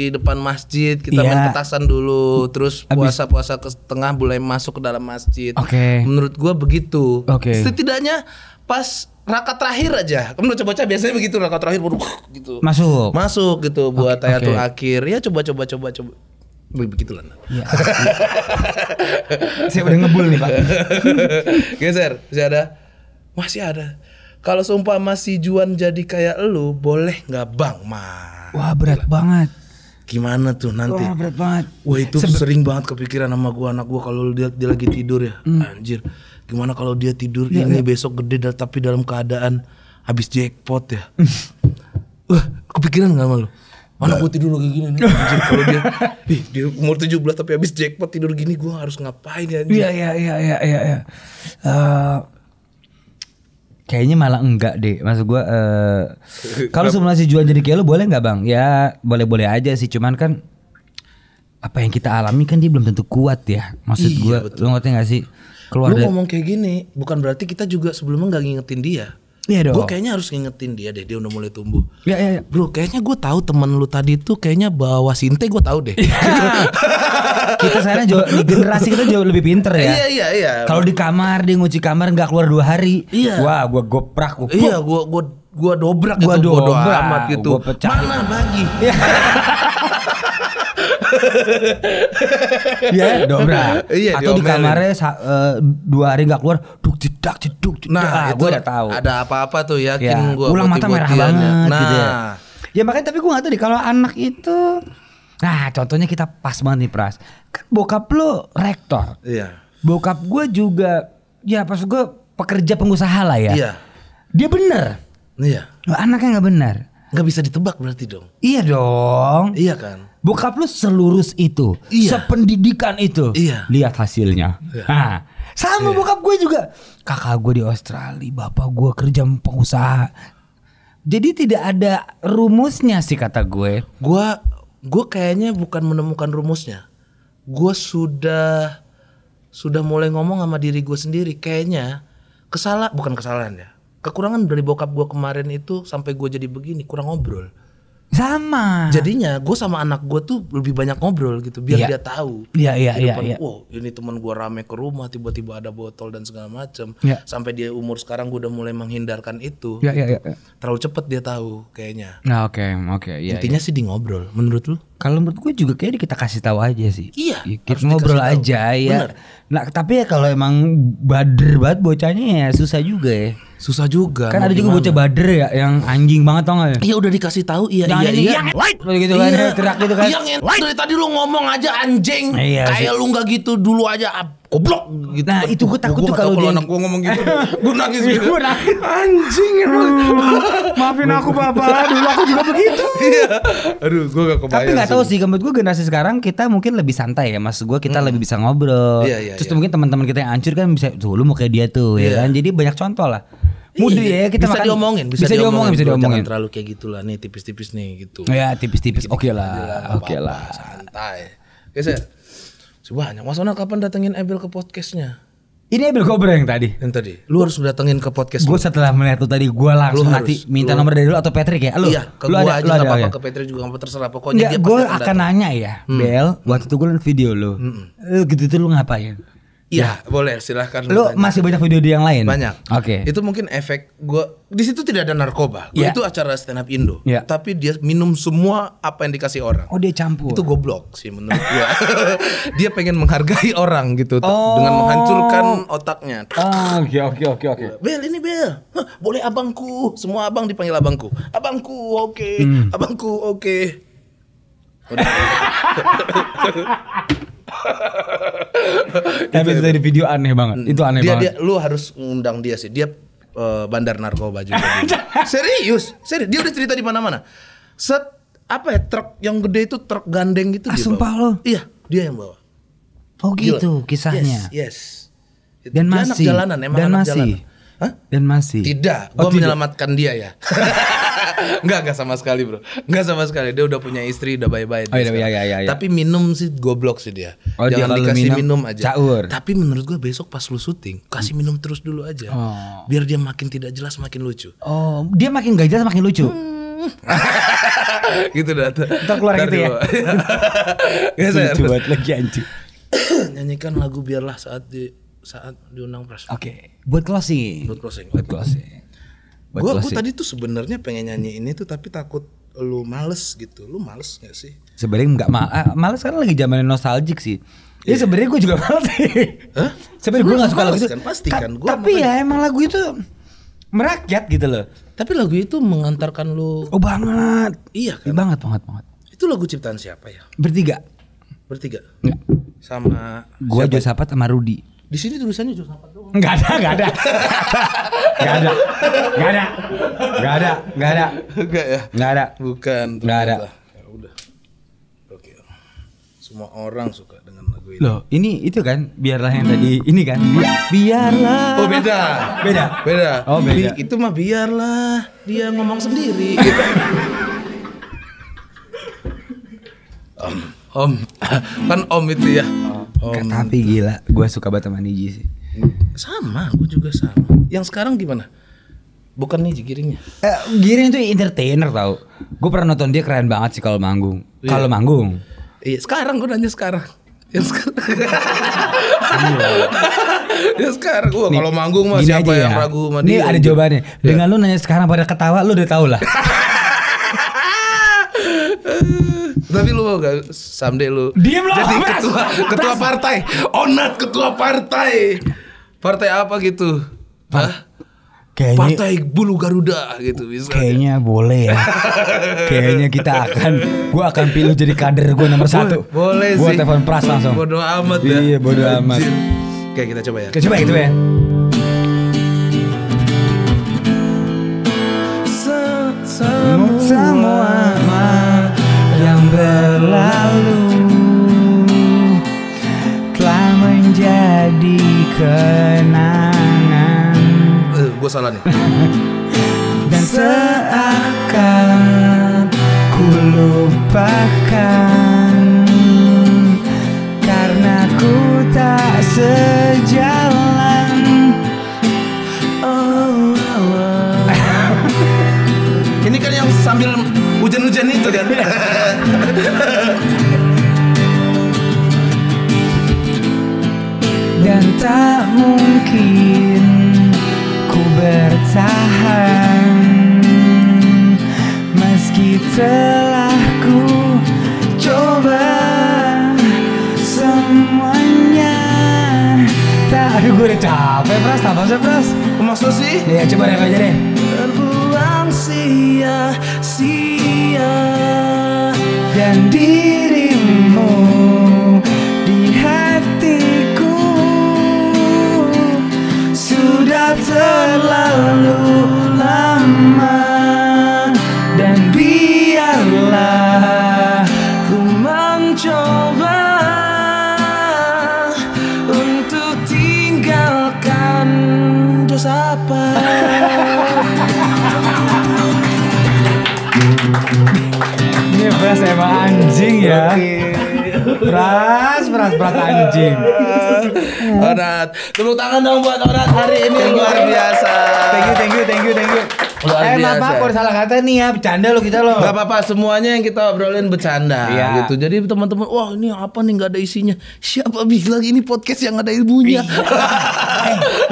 di depan masjid, kita yeah. main iya. petasan dulu, terus puasa-puasa ke tengah mulai masuk ke dalam masjid. Okay. Menurut gua begitu. Okay. Setidaknya pas rakaat terakhir aja. Kamu udah coba-coba biasanya begitu rakaat terakhir buruk gitu. Masuk. Masuk gitu buat okay, tayatul okay. akhir. Ya coba-coba coba-coba begitulah. Ya. Saya udah ngebul nih pak. Geser, masih ada, masih ada. Kalau sumpah masih Juan jadi kayak lu, boleh nggak bang, mas? Wah berat Gila. banget gimana tuh nanti wah berat banget wah itu Sebe sering banget kepikiran sama gua anak gua kalau dia, dia lagi tidur ya hmm. anjir gimana kalau dia tidur ya, ini ya. besok gede tapi dalam keadaan habis jackpot ya wah kepikiran gak malu mana gue tidur lagi gini nih anjir kalau dia dia umur 17 tapi habis jackpot tidur gini gue harus ngapain ya iya iya iya iya iya ya. uh, Kayaknya malah enggak deh. Maksud gua uh, kalau simulasi jual jadi kayak lo boleh nggak bang? Ya boleh-boleh aja sih. Cuman kan apa yang kita alami kan dia belum tentu kuat ya. Maksud iya, gua betul. lo ngerti gak sih? Keluar lu dari... ngomong kayak gini bukan berarti kita juga sebelumnya nggak ngingetin dia. Iya dong. Gue kayaknya harus ngingetin dia deh, dia udah mulai tumbuh. Iya iya. iya. Bro, kayaknya gue tahu temen lu tadi tuh kayaknya bawa sinte gue tahu deh. Iya. kita sekarang jauh, generasi kita jauh lebih pinter ya. Iya iya iya. Kalau di kamar dia nguci kamar nggak keluar dua hari. Iya. Wah, gue goprak. Gua, iya, gue gue gue dobrak gua gitu, dobrak, Gua amat gitu. Gua pecahin. Mana bagi? Iya. Iya, dobra. Iya, Atau di kamarnya eh, dua hari nggak keluar, duk jedak jeduk jedak. Nah, ah, gue udah tahu. Ada apa-apa tuh yakin iya. gitu ya, gue. Ulang mata merah banget. Nah, gitu ya. makanya tapi gue nggak tahu deh kalau anak itu. Nah, contohnya kita pas banget nih Pras. Kan bokap lo rektor. Iya. Bokap gue juga, ya pas gue pekerja pengusaha lah ya. Iya. Dia bener. Iya. anaknya nggak bener. Nggak bisa ditebak berarti dong. Iya dong. Iya kan. Bokap lu selurus itu, iya. sependidikan itu. Iya. Lihat hasilnya. Iya. Nah, sama iya. bokap gue juga. Kakak gue di Australia, bapak gue kerja pengusaha. Jadi tidak ada rumusnya sih kata gue. Gue gue kayaknya bukan menemukan rumusnya. Gue sudah sudah mulai ngomong sama diri gue sendiri kayaknya kesalahan bukan kesalahan ya. Kekurangan dari bokap gue kemarin itu sampai gue jadi begini kurang ngobrol sama. Jadinya gue sama anak gue tuh lebih banyak ngobrol gitu biar yeah. dia tahu. Iya iya iya. Wow, iya. ini teman gue rame ke rumah tiba-tiba ada botol dan segala macem. Yeah. Sampai dia umur sekarang gue udah mulai menghindarkan itu. Iya iya iya. Yeah. Terlalu cepet dia tahu kayaknya. Nah oke okay, oke. Okay, iya, yeah, Intinya yeah. sih di ngobrol menurut lu? Kalau menurut gue juga kayak kita kasih tahu aja sih. Iya. Ya, kita ngobrol aja tahu. ya. Bener Nah tapi ya kalau emang bader banget bocahnya ya susah juga ya. Susah juga. Kan ada juga bocah bader ya yang anjing banget tau gak ya? Iya udah dikasih tahu iya Jangan iya iya. Yang light. gitu kan, iya. gitu kan. Yang light. Dari tadi lu ngomong aja anjing. Iya, Kayak lu nggak gitu dulu aja goblok gitu. Nah, itu gue takut tuh kalau dia anak gue ngomong gitu. gue nangis gitu. gue nangis. Anjing emang. Maafin aku Bapak, dulu aku juga begitu. Iya. Aduh, gue gak kebayang. Tapi gak tahu sih, menurut gue generasi sekarang kita mungkin lebih santai ya. mas. gue kita hmm. lebih bisa ngobrol. Iya, iya, Terus mungkin teman-teman kita yang hancur kan bisa tuh lu mau kayak dia tuh ya kan. Jadi banyak contoh lah. Mudah ya kita bisa diomongin, bisa, diomongin, bisa diomongin. terlalu kayak gitulah nih tipis-tipis nih gitu. Ya tipis-tipis, oke lah, oke lah. Santai. Biasa banyak. Mas Ona kapan datengin Abel ke podcastnya? Ini Abel Kobra yang tadi. Yang tadi. Lu harus datengin ke podcast. Gue setelah melihat tuh tadi gue langsung lu minta lu, nomor dari lu atau Patrick ya? Lu, iya, ke lu ada, aja lu ada, apa-apa, ya? ke Patrick juga gak terserah. Pokoknya gue akan nanya ya, hmm. Bel, waktu itu gue lihat video lu. Hmm. Eh, gitu tuh lu ngapain? Iya, ya. boleh silahkan. Lo masih banyak video di yang lain? Banyak. Oke. Okay. Itu mungkin efek gua di situ tidak ada narkoba. Gua ya. Itu acara stand up Indo. Ya. Tapi dia minum semua apa yang dikasih orang. Oh dia campur. Itu goblok sih menurut gua. dia pengen menghargai orang gitu oh. dengan menghancurkan otaknya. Ah, oke oke oke oke. Bel ini Bel, Huh, boleh abangku. Semua abang dipanggil abangku. Abangku oke, okay. hmm. abangku oke. Okay. Tapi itu dari video aneh banget. Hmm. Itu aneh dia, banget. Dia, lu harus ngundang dia sih. Dia uh, bandar narkoba juga. serius, serius. Dia udah cerita di mana-mana. Set apa ya truk yang gede itu truk gandeng gitu ah, dia lo. Iya, dia yang bawa. Oh gitu Gila. kisahnya. Yes. yes. Dan dia masih anak emang dan masih. Dan masih. Tidak, Gue oh, menyelamatkan dia ya. Enggak, enggak sama sekali, Bro. Enggak sama sekali. Dia udah punya istri, udah bye-bye. Oh, iya, iya, iya, iya. Tapi minum sih goblok sih dia. Oh, Jangan dia dikasih minum, minum aja. Caur. Tapi menurut gua besok pas lu syuting, kasih minum terus dulu aja. Oh. Biar dia makin tidak jelas makin lucu. Oh, dia makin gak jelas makin lucu. Hmm. gitu dah. Entar keluar gitu ya. Lucu banget lagi anjing. Nyanyikan lagu biarlah saat di saat diundang pres. Oke, okay. buat closing. Buat closing. Buat closing. Gue gue tadi tuh sebenarnya pengen nyanyi ini tuh tapi takut lu males gitu. Lu males gak sih? Sebenarnya nggak ma eh, males karena lagi zaman nostalgic sih. Ya yeah. sebenarnya gue juga males sih. Hah? Sebenarnya gue gak suka lagu itu. Kan, pasti kan. Gua tapi ya emang lagu itu merakyat gitu loh. Tapi lagu itu mengantarkan lu. Oh banget. Iya kan. Banget banget banget. Itu lagu ciptaan siapa ya? Bertiga. Bertiga. Sama. Gua Jo Josapat sama Rudi. Di sini tulisannya jus apa tuh Enggak ada, enggak ada. Enggak ada. Enggak ada. Enggak ada, enggak ada. Enggak ya? Enggak ada. Bukan. Enggak ada. Ya udah. Oke. Semua orang suka dengan lagu ini. Loh, ini itu kan biarlah yang tadi ini kan. Biarlah. Oh, beda. Beda. Beda. Oh, beda. itu mah biarlah dia ngomong sendiri. um. Om kan Om itu ya. Om. Tapi gila, gue suka banget sama Niji sih. Sama, gue juga sama. Yang sekarang gimana? Bukan Niji Giringnya. Eh, Giring itu entertainer tau. Gue pernah nonton dia keren banget sih kalau manggung. Iya. Kalau manggung. Iya, sekarang gue nanya sekarang. Yang sekarang. ya sekarang gua kalau manggung mah siapa yang ya. ragu sama Ini ada jawabannya. Iya. Dengan lu nanya sekarang pada ketawa lu udah tau lah. Tapi lu mau gak someday lu Diem lah, jadi ketua ketua partai. Onat ketua partai. Partai apa gitu? Hah? Kayaknya, partai bulu Garuda gitu misalnya. Kayaknya boleh ya. kayaknya kita akan gua akan pilih jadi kader gua nomor satu. Boleh gua sih. Gua telepon Pras langsung. Bodoh amat ya. Iya, bodoh amat. Oke, kita coba ya. Kita coba, gitu ya. ya. Sama berlalu telah menjadi kenangan. Eh, gue salah nih. Dan seakan ku lupakan karena ku tak sejauh hujan-hujan itu kan dan tak mungkin ku bertahan meski telah ku coba semuanya tak ada gue udah capek pras tambah sih pras masa sih ya coba deh, aja deh terbuang sia dan dirimu di hatiku sudah terlalu lama dan biarlah ku mencoba untuk tinggalkan dosa apa Ini beras emang anjing ya. Beras, beras, beras anjing. Orat, tepuk tangan dong buat Orat hari ini luar biasa. Thank you, thank you, thank you, thank you. Luar eh, biasa. maaf, kalau salah kata nih ya, bercanda lo kita lo. Gak apa-apa, semuanya yang kita obrolin bercanda iya. gitu. Jadi teman-teman, wah ini apa nih gak ada isinya? Siapa bilang ini podcast yang ada ilmunya? Iya.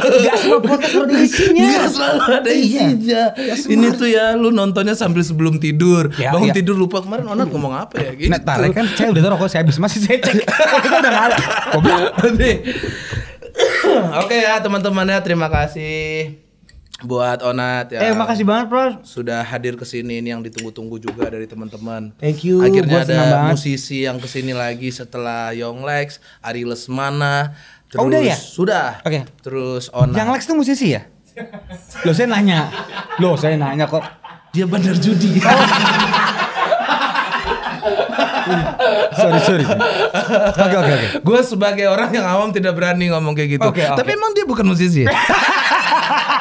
eh, gak semua podcast ada isinya. Gak selalu ada iya. isinya. Iya. Ini tuh ya, lu nontonnya sambil sebelum tidur. Ya, Bangun iya. tidur lupa kemarin Onat ngomong apa ya gitu. Nah, tarik kan saya udah taruh saya habis masih saya cek. udah ngalah. Oke ya teman teman ya, terima kasih buat Onat ya. Eh, makasih banget, Bro. Sudah hadir ke sini ini yang ditunggu-tunggu juga dari teman-teman. Thank you. Akhirnya ada banget. musisi yang ke sini lagi setelah Young Lex, Ari Lesmana, terus oh, udah ya? Sudah. Oke. Okay. Terus Onat. Young Lex tuh musisi ya? Loh, saya nanya. Loh, saya nanya kok. Dia bandar judi. Oh. sorry sorry. Oke oke oke. Gue sebagai orang yang awam tidak berani ngomong kayak gitu. Okay, okay. Tapi emang dia bukan musisi. Ya?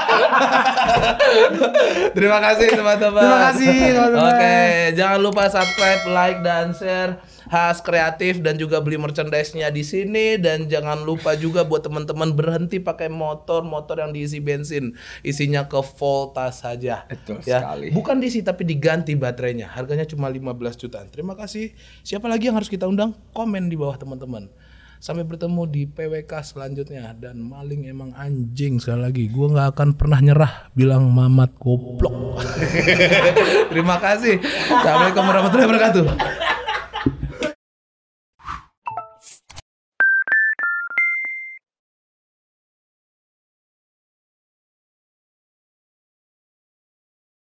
Terima kasih teman-teman. Terima kasih teman-teman. Oke, jangan lupa subscribe, like dan share khas kreatif dan juga beli merchandise-nya di sini dan jangan lupa juga buat teman-teman berhenti pakai motor-motor yang diisi bensin. Isinya ke volta saja. Betul ya. sekali. Bukan diisi tapi diganti baterainya. Harganya cuma 15 jutaan. Terima kasih. Siapa lagi yang harus kita undang? Komen di bawah teman-teman. Sampai bertemu di PWK selanjutnya dan maling emang anjing sekali lagi. Gue nggak akan pernah nyerah bilang mamat goblok. Terima kasih. Assalamualaikum warahmatullahi wabarakatuh.